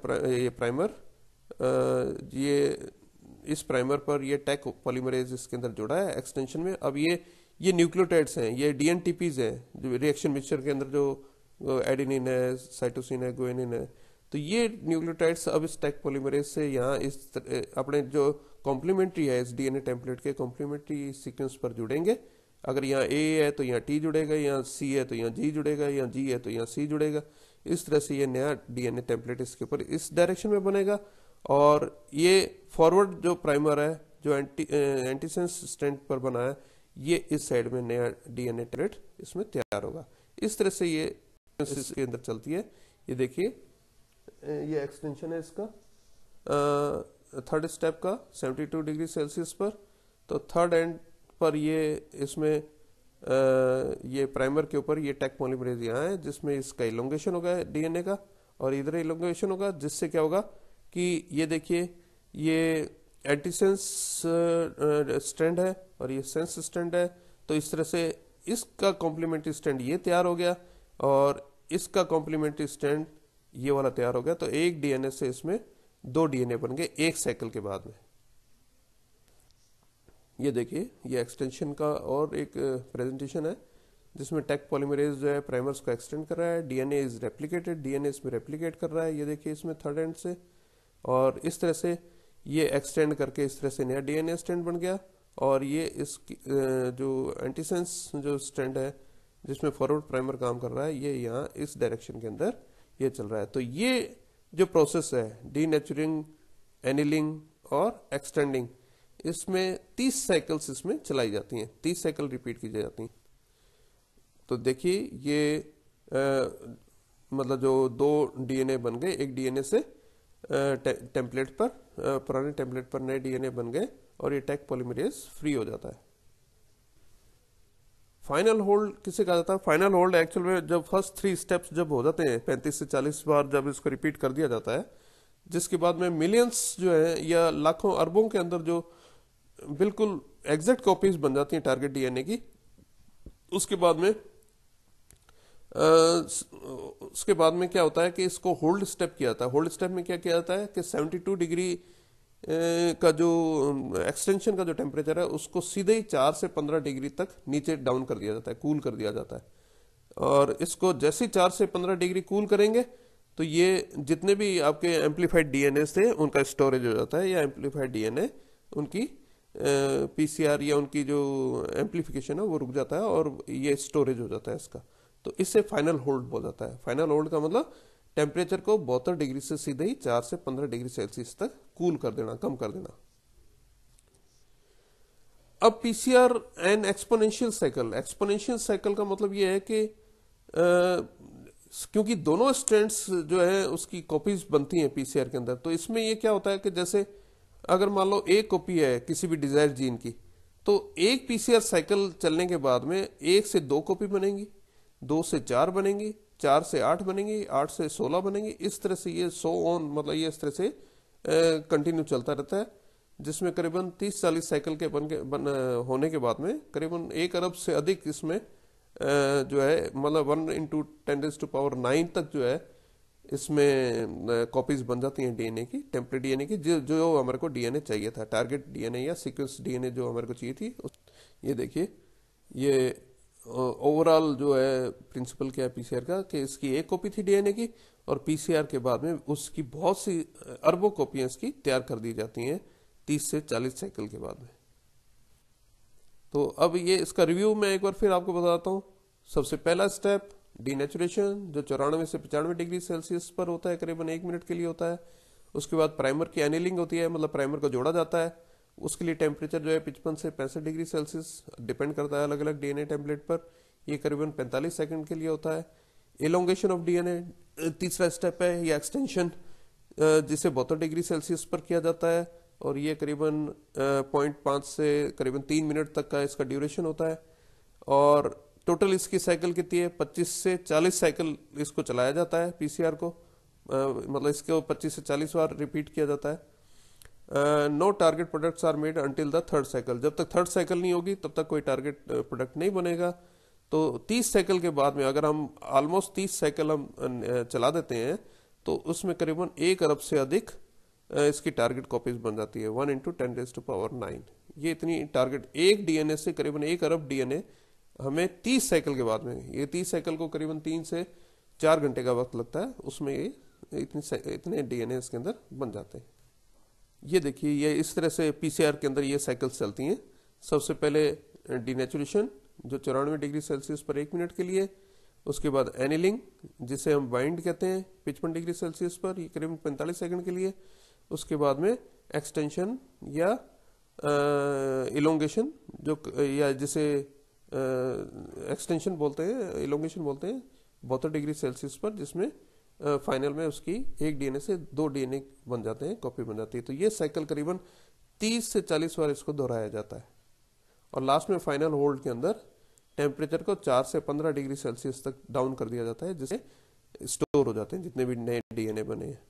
ये प्राइमर ये इस प्राइमर पर ये टैक पॉलीमरेज इसके अंदर जुड़ा है एक्सटेंशन में अब ये ये न्यूक्लियोटाइड्स हैं ये डीएनटीपीज हैं रिएक्शन मिक्सचर के अंदर जो एडिनिन है साइटोसिन है गोएनिन है तो ये न्यूक्लियोटाइड्स अब इस टैक पॉलीमरेज से यहाँ इस अपने जो कॉम्प्लीमेंट्री है इस ए टेम्पलेट के कॉम्प्लीमेंट्री सिक्वेंस पर जुड़ेंगे अगर यहाँ ए है तो यहाँ टी जुड़ेगा यहाँ सी है तो यहाँ जी जुड़ेगा यहाँ जी है तो यहाँ सी जुड़ेगा इस तरह से ये नया डी एन ए टेम्पलेट इसके ऊपर इस डायरेक्शन में बनेगा और ये फॉरवर्ड जो प्राइमर है जो एंटी एंटीसेंस स्टैंड पर बना है ये इस साइड में नया डी एन ए टेम्पलेट इसमें तैयार होगा इस तरह से ये इसके अंदर चलती है ये देखिए ये एक्सटेंशन है इसका आ, थर्ड स्टेप का 72 डिग्री सेल्सियस पर तो थर्ड एंड पर ये इसमें आ, ये प्राइमर के ऊपर ये टेक पॉलीमरेज यहाँ है जिसमें इसका इलोंगेशन होगा डीएनए का और इधर इलोंगेशन होगा जिससे क्या होगा कि ये देखिए ये एंटीसेंस स्टैंड है और ये सेंस स्टैंड है तो इस तरह से इसका कॉम्प्लीमेंट्री स्टैंड ये तैयार हो गया और इसका कॉम्प्लीमेंट्री स्टैंड ये वाला तैयार हो गया तो एक डीएनए से इसमें दो डीएनए बन गए एक साइकिल के बाद में ये देखिए ये एक्सटेंशन का और एक प्रेजेंटेशन है जिसमें टेक पॉलीमरेज जो है प्राइमर्स को एक्सटेंड कर रहा है डीएनए इज रेप्लिकेटेड डीएनए इसमें रेप्लिकेट कर रहा है ये देखिए इसमें थर्ड एंड से और इस तरह से ये एक्सटेंड करके इस तरह से नया डीएनए स्टैंड बन गया और ये इस जो एंटीसेंस जो स्टैंड है जिसमें फॉरवर्ड प्राइमर काम कर रहा है ये यहाँ इस डायरेक्शन के अंदर ये चल रहा है तो ये जो प्रोसेस है डी नेचुरिंग एनिलिंग और एक्सटेंडिंग इसमें तीस साइकिल्स इसमें चलाई जाती हैं तीस साइकिल रिपीट की जाती हैं तो देखिए ये आ, मतलब जो दो डीएनए बन गए एक डीएनए से टेम्पलेट पर पुराने टेम्पलेट पर नए डीएनए बन गए और ये टैक पॉलीमरेज फ्री हो जाता है फाइनल होल्ड किसे कहा जाता है फाइनल होल्ड एक्चुअल में जब फर्स्ट थ्री स्टेप्स जब हो जाते हैं पैंतीस से चालीस बार जब इसको रिपीट कर दिया जाता है जिसके बाद में मिलियंस जो है या लाखों अरबों के अंदर जो बिल्कुल एग्जैक्ट कॉपीज बन जाती हैं टारगेट डीएनए की उसके बाद में आ, उसके बाद में क्या होता है कि इसको होल्ड स्टेप किया जाता है होल्ड स्टेप में क्या किया जाता है कि 72 डिग्री का जो एक्सटेंशन का जो टेम्परेचर है उसको सीधे ही चार से पंद्रह डिग्री तक नीचे डाउन कर दिया जाता है कूल कर दिया जाता है और इसको जैसे ही चार से पंद्रह डिग्री कूल करेंगे तो ये जितने भी आपके एम्पलीफाइड डीएनए थे उनका स्टोरेज हो जाता है या एम्पलीफाइड डीएनए उनकी पीसीआर या उनकी जो एम्पलीफिकेशन है वो रुक जाता है और ये स्टोरेज हो जाता है इसका तो इससे फाइनल होल्ड हो जाता है फाइनल होल्ड का मतलब टेम्परेचर को बहत्तर डिग्री से सीधे ही चार से पंद्रह डिग्री सेल्सियस तक कूल कर देना कम कर देना अब PCR and exponential cycle exponential cycle का मतलब यह है कि आ, क्योंकि दोनों स्टैंड जो है उसकी कॉपीज बनती हैं पीसीआर के अंदर तो इसमें यह क्या होता है कि जैसे अगर मान लो एक कॉपी है किसी भी डिजायर जीन की तो एक पीसीआर साइकिल चलने के बाद में एक से दो कॉपी बनेंगी दो से चार बनेंगी चार से आठ बनेंगे आठ से सोलह बनेंगे इस तरह से ये सो ऑन मतलब ये इस तरह से कंटिन्यू चलता रहता है जिसमें करीबन तीस चालीस साइकिल के बन के बन होने के बाद में करीबन एक अरब से अधिक इसमें जो है मतलब one into ten to power nine तक जो है इसमें कॉपीज बन जाती हैं डीएनए की टेम्पलेट डीएनए की जो जो हमारे को डीएनए चाहिए था टारगेट डीएनए या सीक्वेंस डीएनए जो हमारे को चाहिए थी ये देखिए ये ओवरऑल जो है प्रिंसिपल क्या है पीसीआर का कि इसकी एक कॉपी थी डीएनए की और पीसीआर के बाद में उसकी बहुत सी अरबों कॉपियां इसकी तैयार कर दी जाती हैं तीस से चालीस साइकिल के बाद में तो अब ये इसका रिव्यू मैं एक बार फिर आपको बताता हूँ सबसे पहला स्टेप डीनेचुरेशन जो चौरानवे से पचानवे डिग्री सेल्सियस पर होता है करीबन एक मिनट के लिए होता है उसके बाद प्राइमर की एनिलिंग होती है मतलब प्राइमर को जोड़ा जाता है उसके लिए टेम्परेचर जो है पिचपन से पैंसठ डिग्री सेल्सियस डिपेंड करता है अलग अलग डीएनए टेम्पलेट पर ये करीबन पैंतालीस सेकंड के लिए होता है एलोंगेशन ऑफ डीएनए तीसरा स्टेप है या एक्सटेंशन जिसे बहत्तर डिग्री सेल्सियस पर किया जाता है और ये करीबन पॉइंट पाँच से करीबन तीन मिनट तक का इसका ड्यूरेशन होता है और टोटल इसकी साइकिल कितनी है पच्चीस से चालीस साइकिल इसको चलाया जाता है पीसीआर को आ, मतलब इसको पच्चीस से चालीस बार रिपीट किया जाता है no target products are made until the third cycle जब तक थर्ड साइकिल नहीं होगी तब तक कोई टारगेट प्रोडक्ट नहीं बनेगा तो तीस साइकिल के बाद में अगर हम ऑलमोस्ट तीस साइकिल हम चला देते हैं तो उसमें करीबन एक अरब से अधिक इसकी टारगेट कॉपीज बन जाती है one into ten days to power nine ये इतनी टारगेट एक डीएनए से करीबन एक अरब डीएनए हमें तीस साइकिल के बाद में ये तीस साइकिल को करीबन तीन से चार घंटे का वक्त लगता है उसमें ये इतनी इतने डीएनए इसके अंदर बन जाते हैं ये देखिए ये इस तरह से पीसीआर के अंदर ये साइकिल्स चलती हैं सबसे पहले डिनेचुरेशन जो चौरानवे डिग्री सेल्सियस पर एक मिनट के लिए उसके बाद एनिलिंग जिसे हम बाइंड कहते हैं पिचपन डिग्री सेल्सियस पर ये करीब पैंतालीस सेकंड के लिए उसके बाद में एक्सटेंशन या इलोंगेशन जो या जिसे एक्सटेंशन बोलते हैं इलोंगेशन बोलते हैं बहत्तर डिग्री सेल्सियस पर जिसमें फाइनल में उसकी एक डीएनए से दो डीएनए बन जाते हैं कॉपी बन जाती है तो ये साइकिल करीबन 30 से 40 बार इसको दोहराया जाता है और लास्ट में फाइनल होल्ड के अंदर टेम्परेचर को 4 से 15 डिग्री सेल्सियस तक डाउन कर दिया जाता है जिससे स्टोर हो जाते हैं जितने भी नए डीएनए बने हैं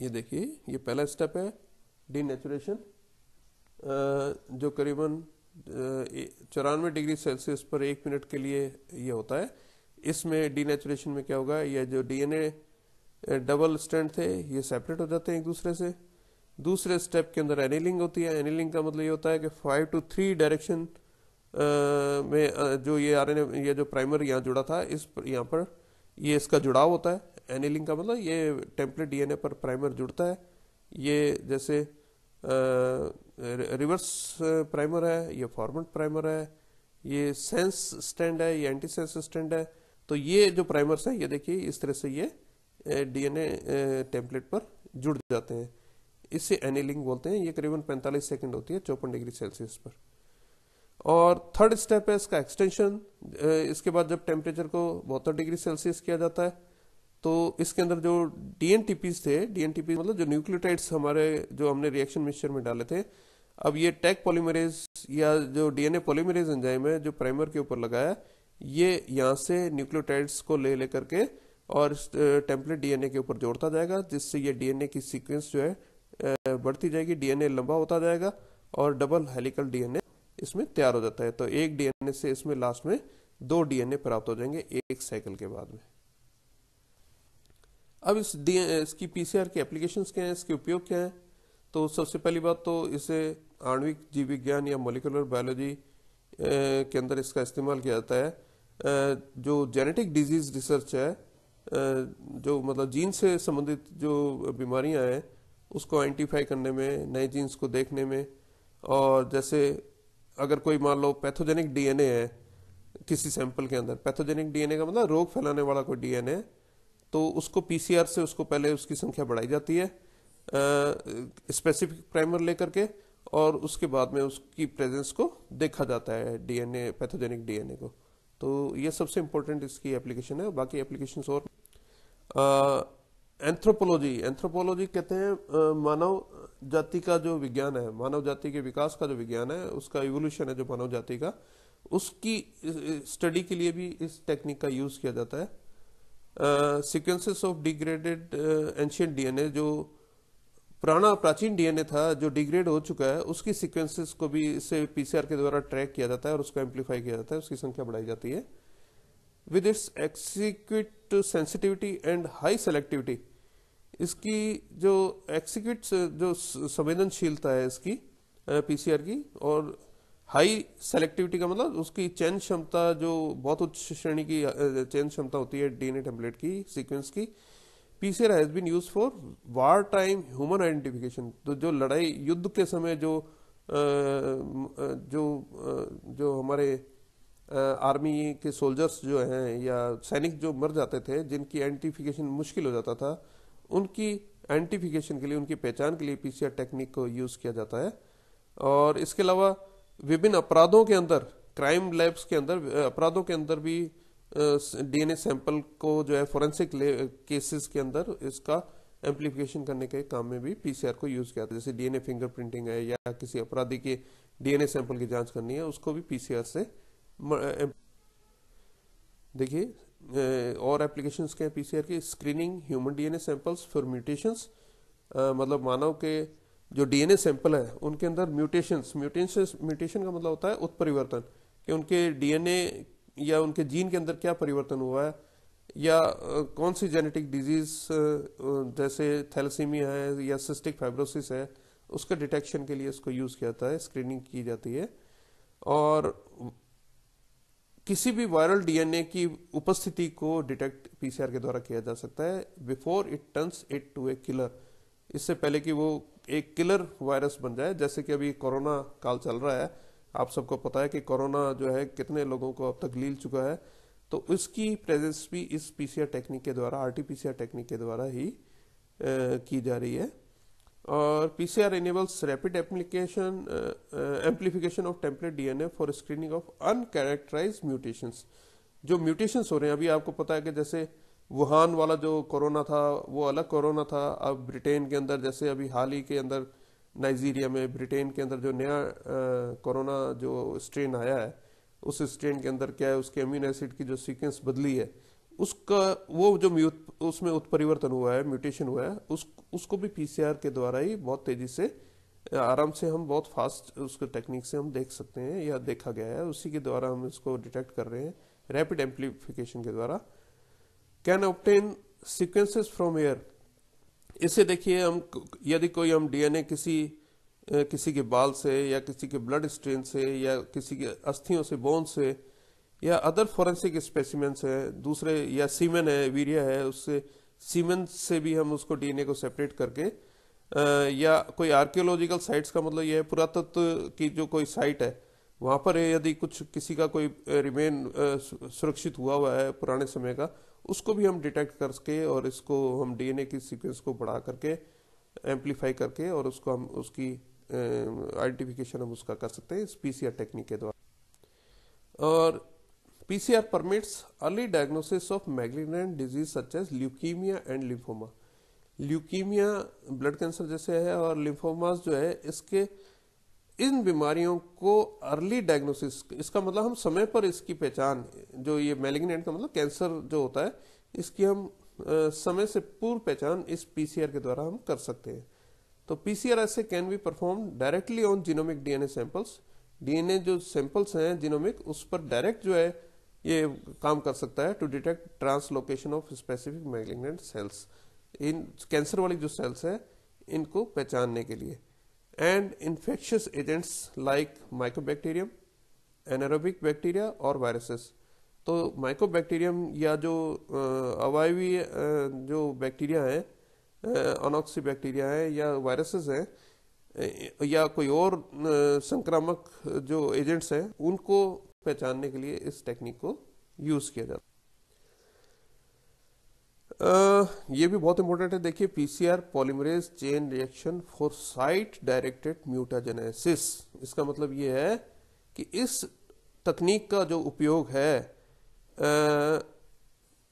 ये देखिए ये पहला स्टेप है डी जो करीबन चौरानवे डिग्री सेल्सियस पर एक मिनट के लिए ये होता है इसमें डीनेचुरेशन में क्या होगा ये जो डीएनए डबल स्टैंड थे ये सेपरेट हो जाते हैं एक दूसरे से दूसरे स्टेप के अंदर एनिलिंग होती है एनिलिंग का मतलब ये होता है कि फाइव टू थ्री डायरेक्शन में जो ये आर एन ये जो प्राइमर यहाँ जुड़ा था इस यहाँ पर ये इसका जुड़ाव होता है एनिलिंग का मतलब ये टेम्पलेट डीएनए पर प्राइमर जुड़ता है ये जैसे रिवर्स प्राइमर है ये फॉर्मेट प्राइमर है ये सेंस स्टैंड है ये एंटी सेंस स्टैंड है तो ये जो प्राइमर्स है ये देखिए इस तरह से ये डीएनए टेम्पलेट पर जुड़ जाते हैं इससे एनिलिंग बोलते हैं ये करीबन 45 सेकंड होती है चौपन डिग्री सेल्सियस पर और थर्ड स्टेप है इसका एक्सटेंशन इसके बाद जब टेम्परेचर को बहत्तर डिग्री सेल्सियस किया जाता है तो इसके अंदर जो डीएनटीपीज थे डीएनटीपी मतलब जो न्यूक्लियोटाइड्स हमारे जो हमने रिएक्शन मिक्सचर में डाले थे अब ये टैग पॉलीमरेज या जो डीएनए पॉलीमरेज एंजाइम है जो प्राइमर के ऊपर लगाया ये यहाँ से न्यूक्लियोटाइड्स को ले लेकर के और टेम्पलेट डीएनए के ऊपर जोड़ता जाएगा जिससे ये डीएनए की सीक्वेंस जो है बढ़ती जाएगी डीएनए लंबा होता जाएगा और डबल हेलिकल डीएनए इसमें तैयार हो जाता है तो एक डीएनए से इसमें लास्ट में दो डीएनए प्राप्त हो जाएंगे एक साइकिल के बाद में अब इस डी इसकी पीसीआर के एप्लीकेशन क्या है इसके उपयोग क्या है तो सबसे पहली बात तो इसे आणविक जीव विज्ञान या मोलिकुलर बायोलॉजी के अंदर इसका इस्तेमाल किया जाता है जो जेनेटिक डिजीज रिसर्च है जो मतलब जीन से संबंधित जो बीमारियां हैं उसको आइडेंटिफाई करने में नए जीन्स को देखने में और जैसे अगर कोई मान लो पैथोजेनिक डीएनए है किसी सैंपल के अंदर पैथोजेनिक डीएनए का मतलब रोग फैलाने वाला कोई डीएनए तो उसको पीसीआर से उसको पहले उसकी संख्या बढ़ाई जाती है स्पेसिफिक प्राइमर लेकर के और उसके बाद में उसकी प्रेजेंस को देखा जाता है डीएनए पैथोजेनिक डीएनए को तो ये सबसे इम्पोर्टेंट इसकी एप्लीकेशन है बाकी एप्लीकेशन और एंथ्रोपोलॉजी एंथ्रोपोलॉजी कहते हैं मानव जाति का जो विज्ञान है मानव जाति के विकास का जो विज्ञान है उसका इवोल्यूशन है जो मानव जाति का उसकी स्टडी के लिए भी इस टेक्निक का यूज किया जाता है sequences of degraded ancient DNA जो पुराना प्राचीन डीएनए था जो डिग्रेड हो चुका है उसकी सीक्वेंसेस को भी इससे पीसीआर के द्वारा ट्रैक किया जाता है और उसको एम्पलीफाई किया जाता है उसकी संख्या बढ़ाई जाती है with its exquisite sensitivity and high selectivity इसकी जो एक्सिक्यूट जो संवेदनशीलता है इसकी पीसीआर की और हाई सेलेक्टिविटी का मतलब उसकी चयन क्षमता जो बहुत उच्च श्रेणी की चयन क्षमता होती है डीएनए टेम्पलेट की सीक्वेंस की PCR has been use for war time human identification तो जो लड़ाई युद्ध के समय जो जो जो हमारे आर्मी के सोल्जर्स जो हैं या सैनिक जो मर जाते थे जिनकी आइडेंटिफिकेशन मुश्किल हो जाता था उनकी आइडेंटिफिकेशन के लिए उनकी पहचान के लिए पीसीआर टेक्निक को यूज़ किया जाता है और इसके अलावा विभिन्न अपराधों के अंदर क्राइम लैब्स के अंदर अपराधों के अंदर भी डीएनए सैंपल को जो है फोरेंसिक केसेस के अंदर इसका एम्प्लीफिकेशन करने के काम में भी पीसीआर को यूज किया था जैसे डीएनए फिंगरप्रिंटिंग है या किसी अपराधी के डीएनए सैंपल की जांच करनी है उसको भी पीसीआर से देखिए और एप्लीकेशंस के हैं पीसीआर की screening human DNA samples for mutations मतलब मानव के जो डीएनए सैंपल है उनके अंदर म्यूटेशंस म्यूटेशंस म्यूटेशन का मतलब होता है उत्परिवर्तन कि उनके डीएनए या उनके जीन के अंदर क्या परिवर्तन हुआ है या कौन सी जेनेटिक डिजीज जैसे थैलसीमिया है या सिस्टिक फाइब्रोसिस है उसके डिटेक्शन के लिए इसको यूज़ किया जाता है स्क्रीनिंग की जाती है और किसी भी वायरल डीएनए की उपस्थिति को डिटेक्ट पीसीआर के द्वारा किया जा सकता है before it turns it to a killer इससे पहले कि वो एक किलर वायरस बन जाए जैसे कि अभी कोरोना काल चल रहा है आप सबको पता है कि कोरोना जो है कितने लोगों को अब तक लील चुका है तो उसकी प्रेजेंस भी इस पीसीआर टेक्निक के द्वारा आर टेक्निक के द्वारा ही आ, की जा रही है और PCR enables rapid application amplification of template DNA for screening of uncharacterize mutations जो म्यूटेशंस हो रहे हैं अभी आपको पता है कि जैसे वुहान वाला जो कोरोना था वो अलग कोरोना था अब ब्रिटेन के अंदर जैसे अभी हाल ही के अंदर नाइजीरिया में ब्रिटेन के अंदर जो नया कोरोना जो स्ट्रेन आया है उस स्ट्रेन के अंदर क्या है उसके अम्यून एसिड की जो सीक्वेंस बदली है उसका वो जो उसमें उत्परिवर्तन हुआ है म्यूटेशन हुआ है उस उसको भी पीसीआर के द्वारा ही बहुत तेजी से आराम से हम बहुत फास्ट उसके टेक्निक से हम देख सकते हैं या देखा गया है उसी के द्वारा हम इसको डिटेक्ट कर रहे हैं रैपिड एम्प्लीफिकेशन के द्वारा can obtain sequences from air इससे देखिए हम यदि कोई हम डीएनए किसी किसी के बाल से या किसी के ब्लड स्ट्रेन से या किसी के अस्थियों से बोन से या अदर फॉरेंसिक स्पेसिमेंस है दूसरे या सीमेन है वीरिया है उससे सीमेन से भी हम उसको डीएनए को सेपरेट करके या कोई आर्कियोलॉजिकल साइट्स का मतलब यह है पुरातत्व की जो कोई साइट है वहाँ पर यदि कुछ किसी का कोई रिमेन सुरक्षित हुआ हुआ है पुराने समय का उसको भी हम डिटेक्ट करके और इसको हम डीएनए की सीक्वेंस को बढ़ा करके एम्पलीफाई करके और उसको हम उसकी आइडेंटिफिकेशन हम उसका कर सकते हैं इस पीसीआर टेक्निक के द्वारा और PCR permits early diagnosis of malignant disease such as leukaemia and lymphoma leukaemia blood cancer जैसे है और लिम्फोमास जो है इसके इन बीमारियों को अर्ली डायग्नोसिस इसका मतलब हम समय पर इसकी पहचान जो ये मेलिग्नेंट का मतलब कैंसर जो होता है इसकी हम समय से पूर्व पहचान इस पीसीआर के द्वारा हम कर सकते हैं तो PCR assay can be perform directly on genomic DNA samples DNA जो सैंपल्स हैं जीनोमिक उस पर डायरेक्ट जो है ये काम कर सकता है to detect translocation of specific malignant cells in cancer वाली जो सेल्स है इनको पहचानने के लिए and infectious agents like mycobacterium anaerobic bacteria और viruses तो माइकोबैक्टीरियम या जो अवायवी जो बैक्टीरिया हैं अनोक्सी बैक्टीरिया हैं या वायरसेस हैं या कोई और संक्रामक जो एजेंट्स हैं उनको पहचानने के लिए इस टेक्निक को यूज़ किया जाता है ये भी बहुत इंपॉर्टेंट है देखिए PCR polymerase chain reaction for site directed mutagenesis इसका मतलब ये है कि इस तकनीक का जो उपयोग है आ,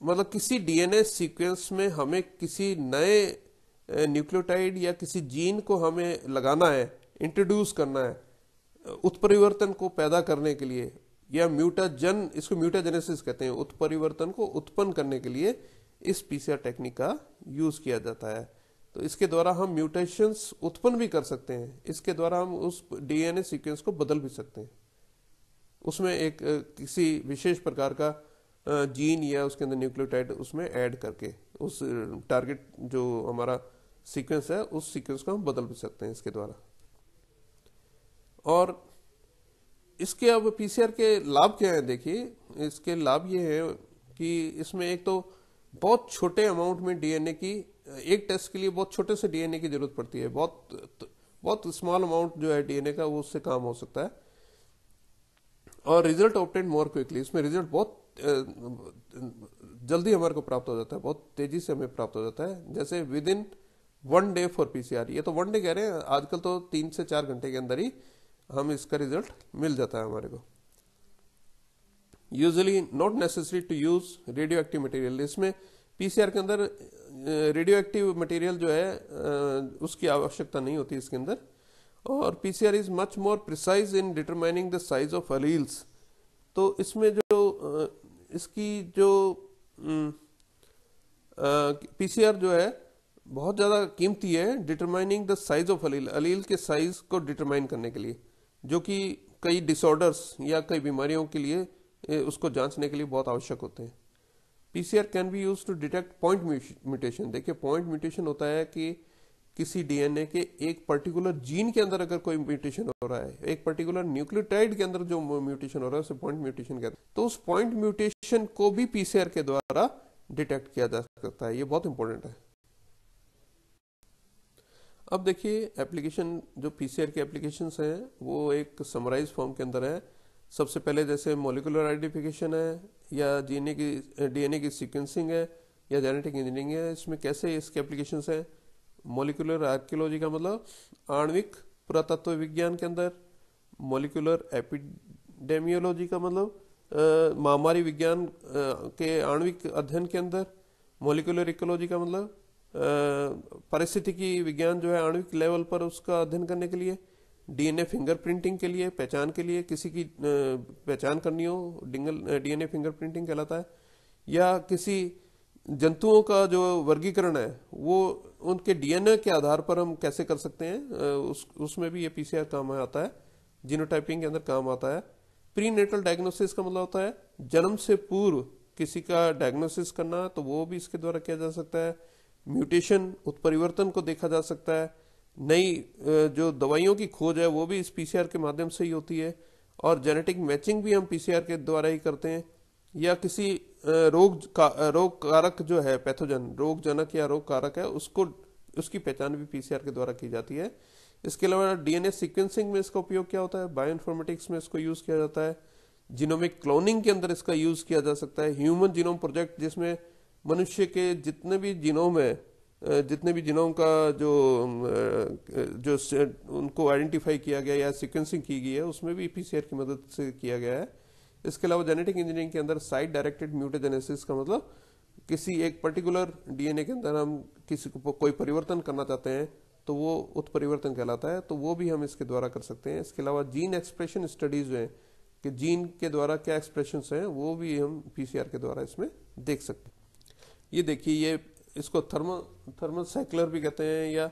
मतलब किसी डीएनए सीक्वेंस में हमें किसी नए न्यूक्लियोटाइड या किसी जीन को हमें लगाना है इंट्रोड्यूस करना है उत्परिवर्तन को पैदा करने के लिए या म्यूटाजन इसको म्यूटाजेनेसिस कहते हैं उत्परिवर्तन को उत्पन्न करने के लिए इस पीसीआर टेक्निक का यूज किया जाता है तो इसके द्वारा हम म्यूटेशंस उत्पन्न भी कर सकते हैं इसके द्वारा हम उस डीएनए सीक्वेंस को बदल भी सकते हैं उसमें एक किसी विशेष प्रकार का जीन या उसके अंदर न्यूक्लियोटाइड उसमें ऐड करके उस टारगेट जो हमारा सीक्वेंस है उस सीक्वेंस को हम बदल भी सकते हैं इसके द्वारा और इसके अब पीसीआर के लाभ क्या है देखिए इसके लाभ ये है कि इसमें एक तो बहुत छोटे अमाउंट में डीएनए की एक टेस्ट के लिए बहुत छोटे से डीएनए की जरूरत पड़ती है बहुत बहुत स्मॉल अमाउंट जो है डीएनए का वो उससे काम हो सकता है और रिजल्ट ऑप्टेंट मोर क्विकली इसमें रिजल्ट बहुत जल्दी हमारे को प्राप्त हो जाता है बहुत तेजी से हमें प्राप्त हो जाता है जैसे within one day for PCR ये तो वन डे कह रहे हैं आजकल तो तीन से चार घंटे के अंदर ही हम इसका रिजल्ट मिल जाता है हमारे को usually not necessary to use radioactive material इसमें पीसीआर के अंदर रेडियो एक्टिव मटेरियल जो है उसकी आवश्यकता नहीं होती इसके अंदर और PCR is much more precise in determining the size of alleles तो इसमें जो इसकी जो पीसीआर जो है बहुत ज़्यादा कीमती है determining the size of allele allele के साइज को डिटरमाइन करने के लिए जो कि कई डिसऑर्डर्स या कई बीमारियों के लिए उसको जांचने के लिए बहुत आवश्यक होते हैं PCR can be use to detect point mutation देखिए पॉइंट म्यूटेशन होता है कि किसी डीएनए के एक पर्टिकुलर जीन के अंदर अगर कोई म्यूटेशन हो रहा है एक पर्टिकुलर न्यूक्लियोटाइड के अंदर जो म्यूटेशन हो रहा है उसे पॉइंट म्यूटेशन कहते हैं तो उस पॉइंट म्यूटेशन को भी पीसीआर के द्वारा डिटेक्ट किया जा सकता है ये बहुत इंपॉर्टेंट है अब देखिए एप्लीकेशन जो पीसीआर के एप्लीकेशन है वो एक समराइज फॉर्म के अंदर है सबसे पहले जैसे मोलिकुलर आइडेंटिफिकेशन है या जीने की डीएनए की सीक्वेंसिंग है या जेनेटिक इंजीनियरिंग है इसमें कैसे इसके एप्लीकेशन हैं मोलिकुलर आर्कियोलॉजी का मतलब आणविक पुरातत्व विज्ञान के अंदर मोलिकुलर एपिडेमियोलॉजी का मतलब महामारी विज्ञान के आणविक अध्ययन के अंदर मोलिकुलर इकोलॉजी का मतलब की विज्ञान जो है आणविक लेवल पर उसका अध्ययन करने के लिए डीएनए फिंगरप्रिंटिंग के लिए पहचान के लिए किसी की पहचान करनी हो डिंगल डीएनए फिंगरप्रिंटिंग कहलाता है या किसी जंतुओं का जो वर्गीकरण है वो उनके डीएनए के आधार पर हम कैसे कर सकते हैं उस उसमें भी ये पीसीआर काम आता है जीनोटाइपिंग के अंदर काम आता है प्री डायग्नोसिस का मतलब होता है जन्म से पूर्व किसी का डायग्नोसिस करना तो वो भी इसके द्वारा किया जा सकता है म्यूटेशन उत्परिवर्तन को देखा जा सकता है नई जो दवाइयों की खोज है वो भी इस पीसीआर के माध्यम से ही होती है और जेनेटिक मैचिंग भी हम पीसीआर के द्वारा ही करते हैं या किसी रोग का रोग कारक जो है पैथोजन रोग जनक या रोग कारक है उसको उसकी पहचान भी पीसीआर के द्वारा की जाती है इसके अलावा डीएनए सीक्वेंसिंग में इसका उपयोग क्या होता है बायोइन्फॉर्मेटिक्स में इसको यूज़ किया जाता है जिनोमिक क्लोनिंग के अंदर इसका यूज़ किया जा सकता है ह्यूमन जीनोम प्रोजेक्ट जिसमें मनुष्य के जितने भी जीनोम है जितने भी जिनों का जो जो उनको आइडेंटिफाई किया गया या सिक्वेंसिंग की गई है उसमें भी पीसीआर की मदद से किया गया है इसके अलावा जेनेटिक इंजीनियरिंग के अंदर साइड डायरेक्टेड म्यूटेजेनेसिस का मतलब किसी एक पर्टिकुलर डीएनए के अंदर हम किसी को कोई परिवर्तन करना चाहते हैं तो वो उत्परिवर्तन कहलाता है तो वो भी हम इसके द्वारा कर सकते हैं इसके अलावा जीन एक्सप्रेशन स्टडीज हैं कि जीन के द्वारा क्या एक्सप्रेशन हैं वो भी हम पीसीआर के द्वारा इसमें देख सकते हैं ये देखिए ये इसको थर्मो साइकिलर भी कहते हैं या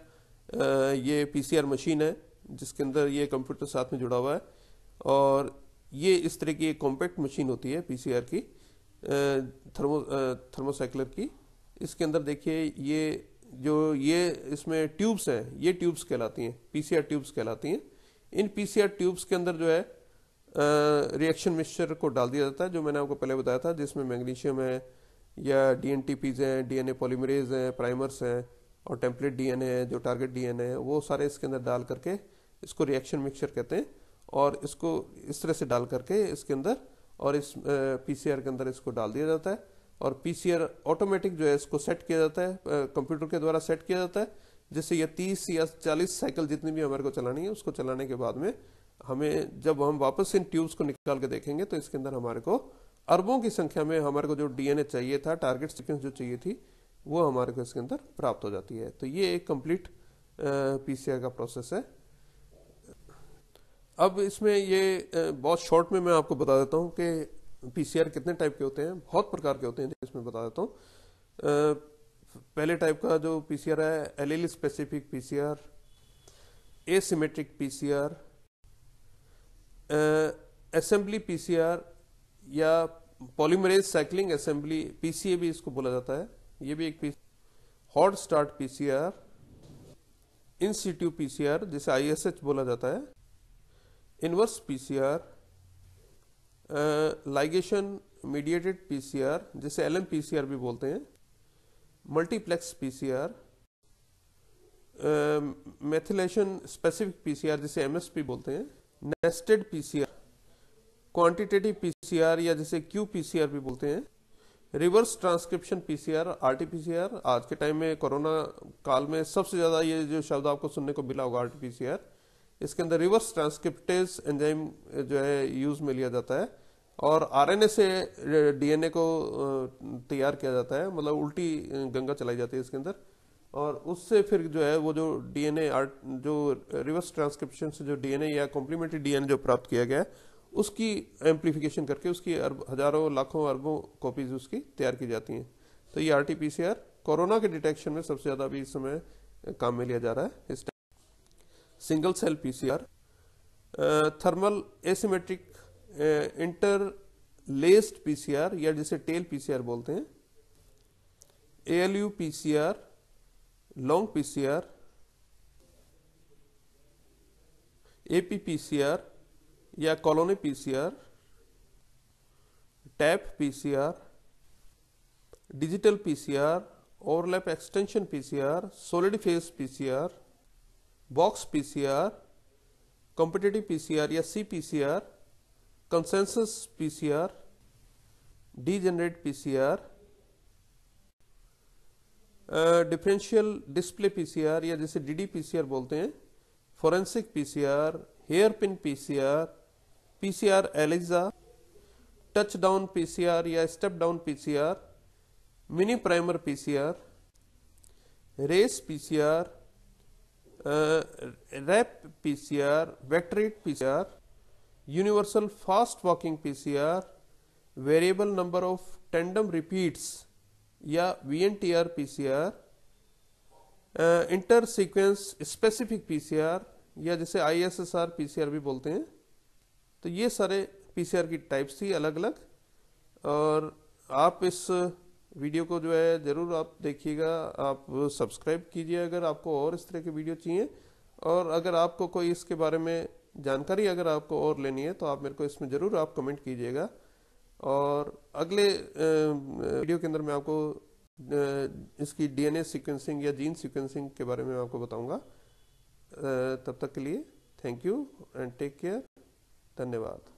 ये पीसीआर मशीन है जिसके अंदर ये कंप्यूटर साथ में जुड़ा हुआ है और ये इस तरह की एक कॉम्पैक्ट मशीन होती है पीसीआर की थर्मो थर्मोसाइक्लर की इसके अंदर देखिए ये जो ये इसमें ट्यूब्स हैं ये ट्यूब्स कहलाती हैं पीसीआर ट्यूब्स कहलाती हैं इन पीसीआर ट्यूब्स के अंदर जो है रिएक्शन मिक्सचर को डाल दिया जाता है जो मैंने आपको पहले बताया था जिसमें मैग्नीशियम है या डी एन टी पीज हैं डी एन ए पॉलीमरेज हैं प्राइमर्स हैं और टेम्पलेट डी एन ए है जो टारगेट डी एन ए है वो सारे इसके अंदर डाल करके इसको रिएक्शन मिक्सचर कहते हैं और इसको इस तरह से डाल करके इसके अंदर और इस पी सी आर के अंदर इसको डाल दिया जाता है और पी सी आर ऑटोमेटिक जो है इसको सेट किया जाता है कंप्यूटर के द्वारा सेट किया जाता है जिससे यह तीस या चालीस साइकिल जितनी भी हमारे को चलानी है उसको चलाने के बाद में हमें जब हम वापस इन ट्यूब्स को निकाल के देखेंगे तो इसके अंदर हमारे को अरबों की संख्या में हमारे को जो डीएनए चाहिए था टारगेट सीक्वेंस जो चाहिए थी वो हमारे को इसके अंदर प्राप्त हो जाती है तो ये एक कंप्लीट पीसीआर का प्रोसेस है अब इसमें ये बहुत शॉर्ट में मैं आपको बता देता हूँ कि पीसीआर कितने टाइप के होते हैं बहुत प्रकार के होते हैं इसमें बता देता हूँ पहले टाइप का जो पीसीआर है L specific PCR asymmetric PCR assembly PCR या पॉलीमरेज साइक्लिंग असेंबली पीसीए भी इसको बोला जाता है ये भी एक hot start PCR in situ PCR जिसे आईएसएच बोला जाता है inverse PCR ligation mediated PCR जिसे एलएम पीसीआर भी बोलते हैं multiplex PCR methylation specific PCR जिसे एमएसपी बोलते हैं नेस्टेड पीसीआर क्वांटिटेटिव पीसीआर या जैसे क्यू पीसीआर भी बोलते हैं रिवर्स ट्रांसक्रिप्शन पीसीआर आरटीपीसीआर आज के टाइम में कोरोना काल में सबसे ज़्यादा ये जो शब्द आपको सुनने को मिला होगा आरटीपीसीआर इसके अंदर रिवर्स ट्रांसक्रिप्टेज एंजाइम जो है यूज में लिया जाता है और आरएनए से डीएनए को तैयार किया जाता है मतलब उल्टी गंगा चलाई जाती है इसके अंदर और उससे फिर जो है वो जो डीएनए जो रिवर्स ट्रांसक्रिप्शन से जो डीएनए या कॉम्प्लीमेंट्री डीएनए जो प्राप्त किया गया है उसकी एम्पलीफिकेशन करके उसकी अरब हजारों लाखों अरबों कॉपीज उसकी तैयार की जाती हैं तो ये R T P C R corona के डिटेक्शन में सबसे ज़्यादा अभी इस समय काम में लिया जा रहा है इस single cell P C R thermal asymmetric interlaced P या जिसे टेल पी सी आर बोलते हैं A L U P C R long P C R A P P C R या colony PCR tap PCR digital PCR overlap extension PCR solid phase PCR box PCR competitive PCR या C PCR consensus PCR generate PCR differential display PCR या जैसे पीसीआर बोलते हैं forensic PCR hairpin PCR PCR ELISA touchdown PCR या step down PCR mini primer PCR RACE PCR RAP PCR vectorette PCR universal fast walking PCR variable number of tandem repeats या V N T R P C R inter sequence specific P C R या जैसे I S S R P C R भी बोलते हैं तो ये सारे पीसीआर की टाइप्स थी अलग अलग और आप इस वीडियो को जो है ज़रूर आप देखिएगा आप सब्सक्राइब कीजिए अगर आपको और इस तरह की वीडियो चाहिए और अगर आपको कोई इसके बारे में जानकारी अगर आपको और लेनी है तो आप मेरे को इसमें ज़रूर आप कमेंट कीजिएगा और अगले वीडियो के अंदर मैं आपको इसकी डीएनए सीक्वेंसिंग या जीन सीक्वेंसिंग के बारे में मैं आपको बताऊंगा तब तक के लिए thank you and take care धन्यवाद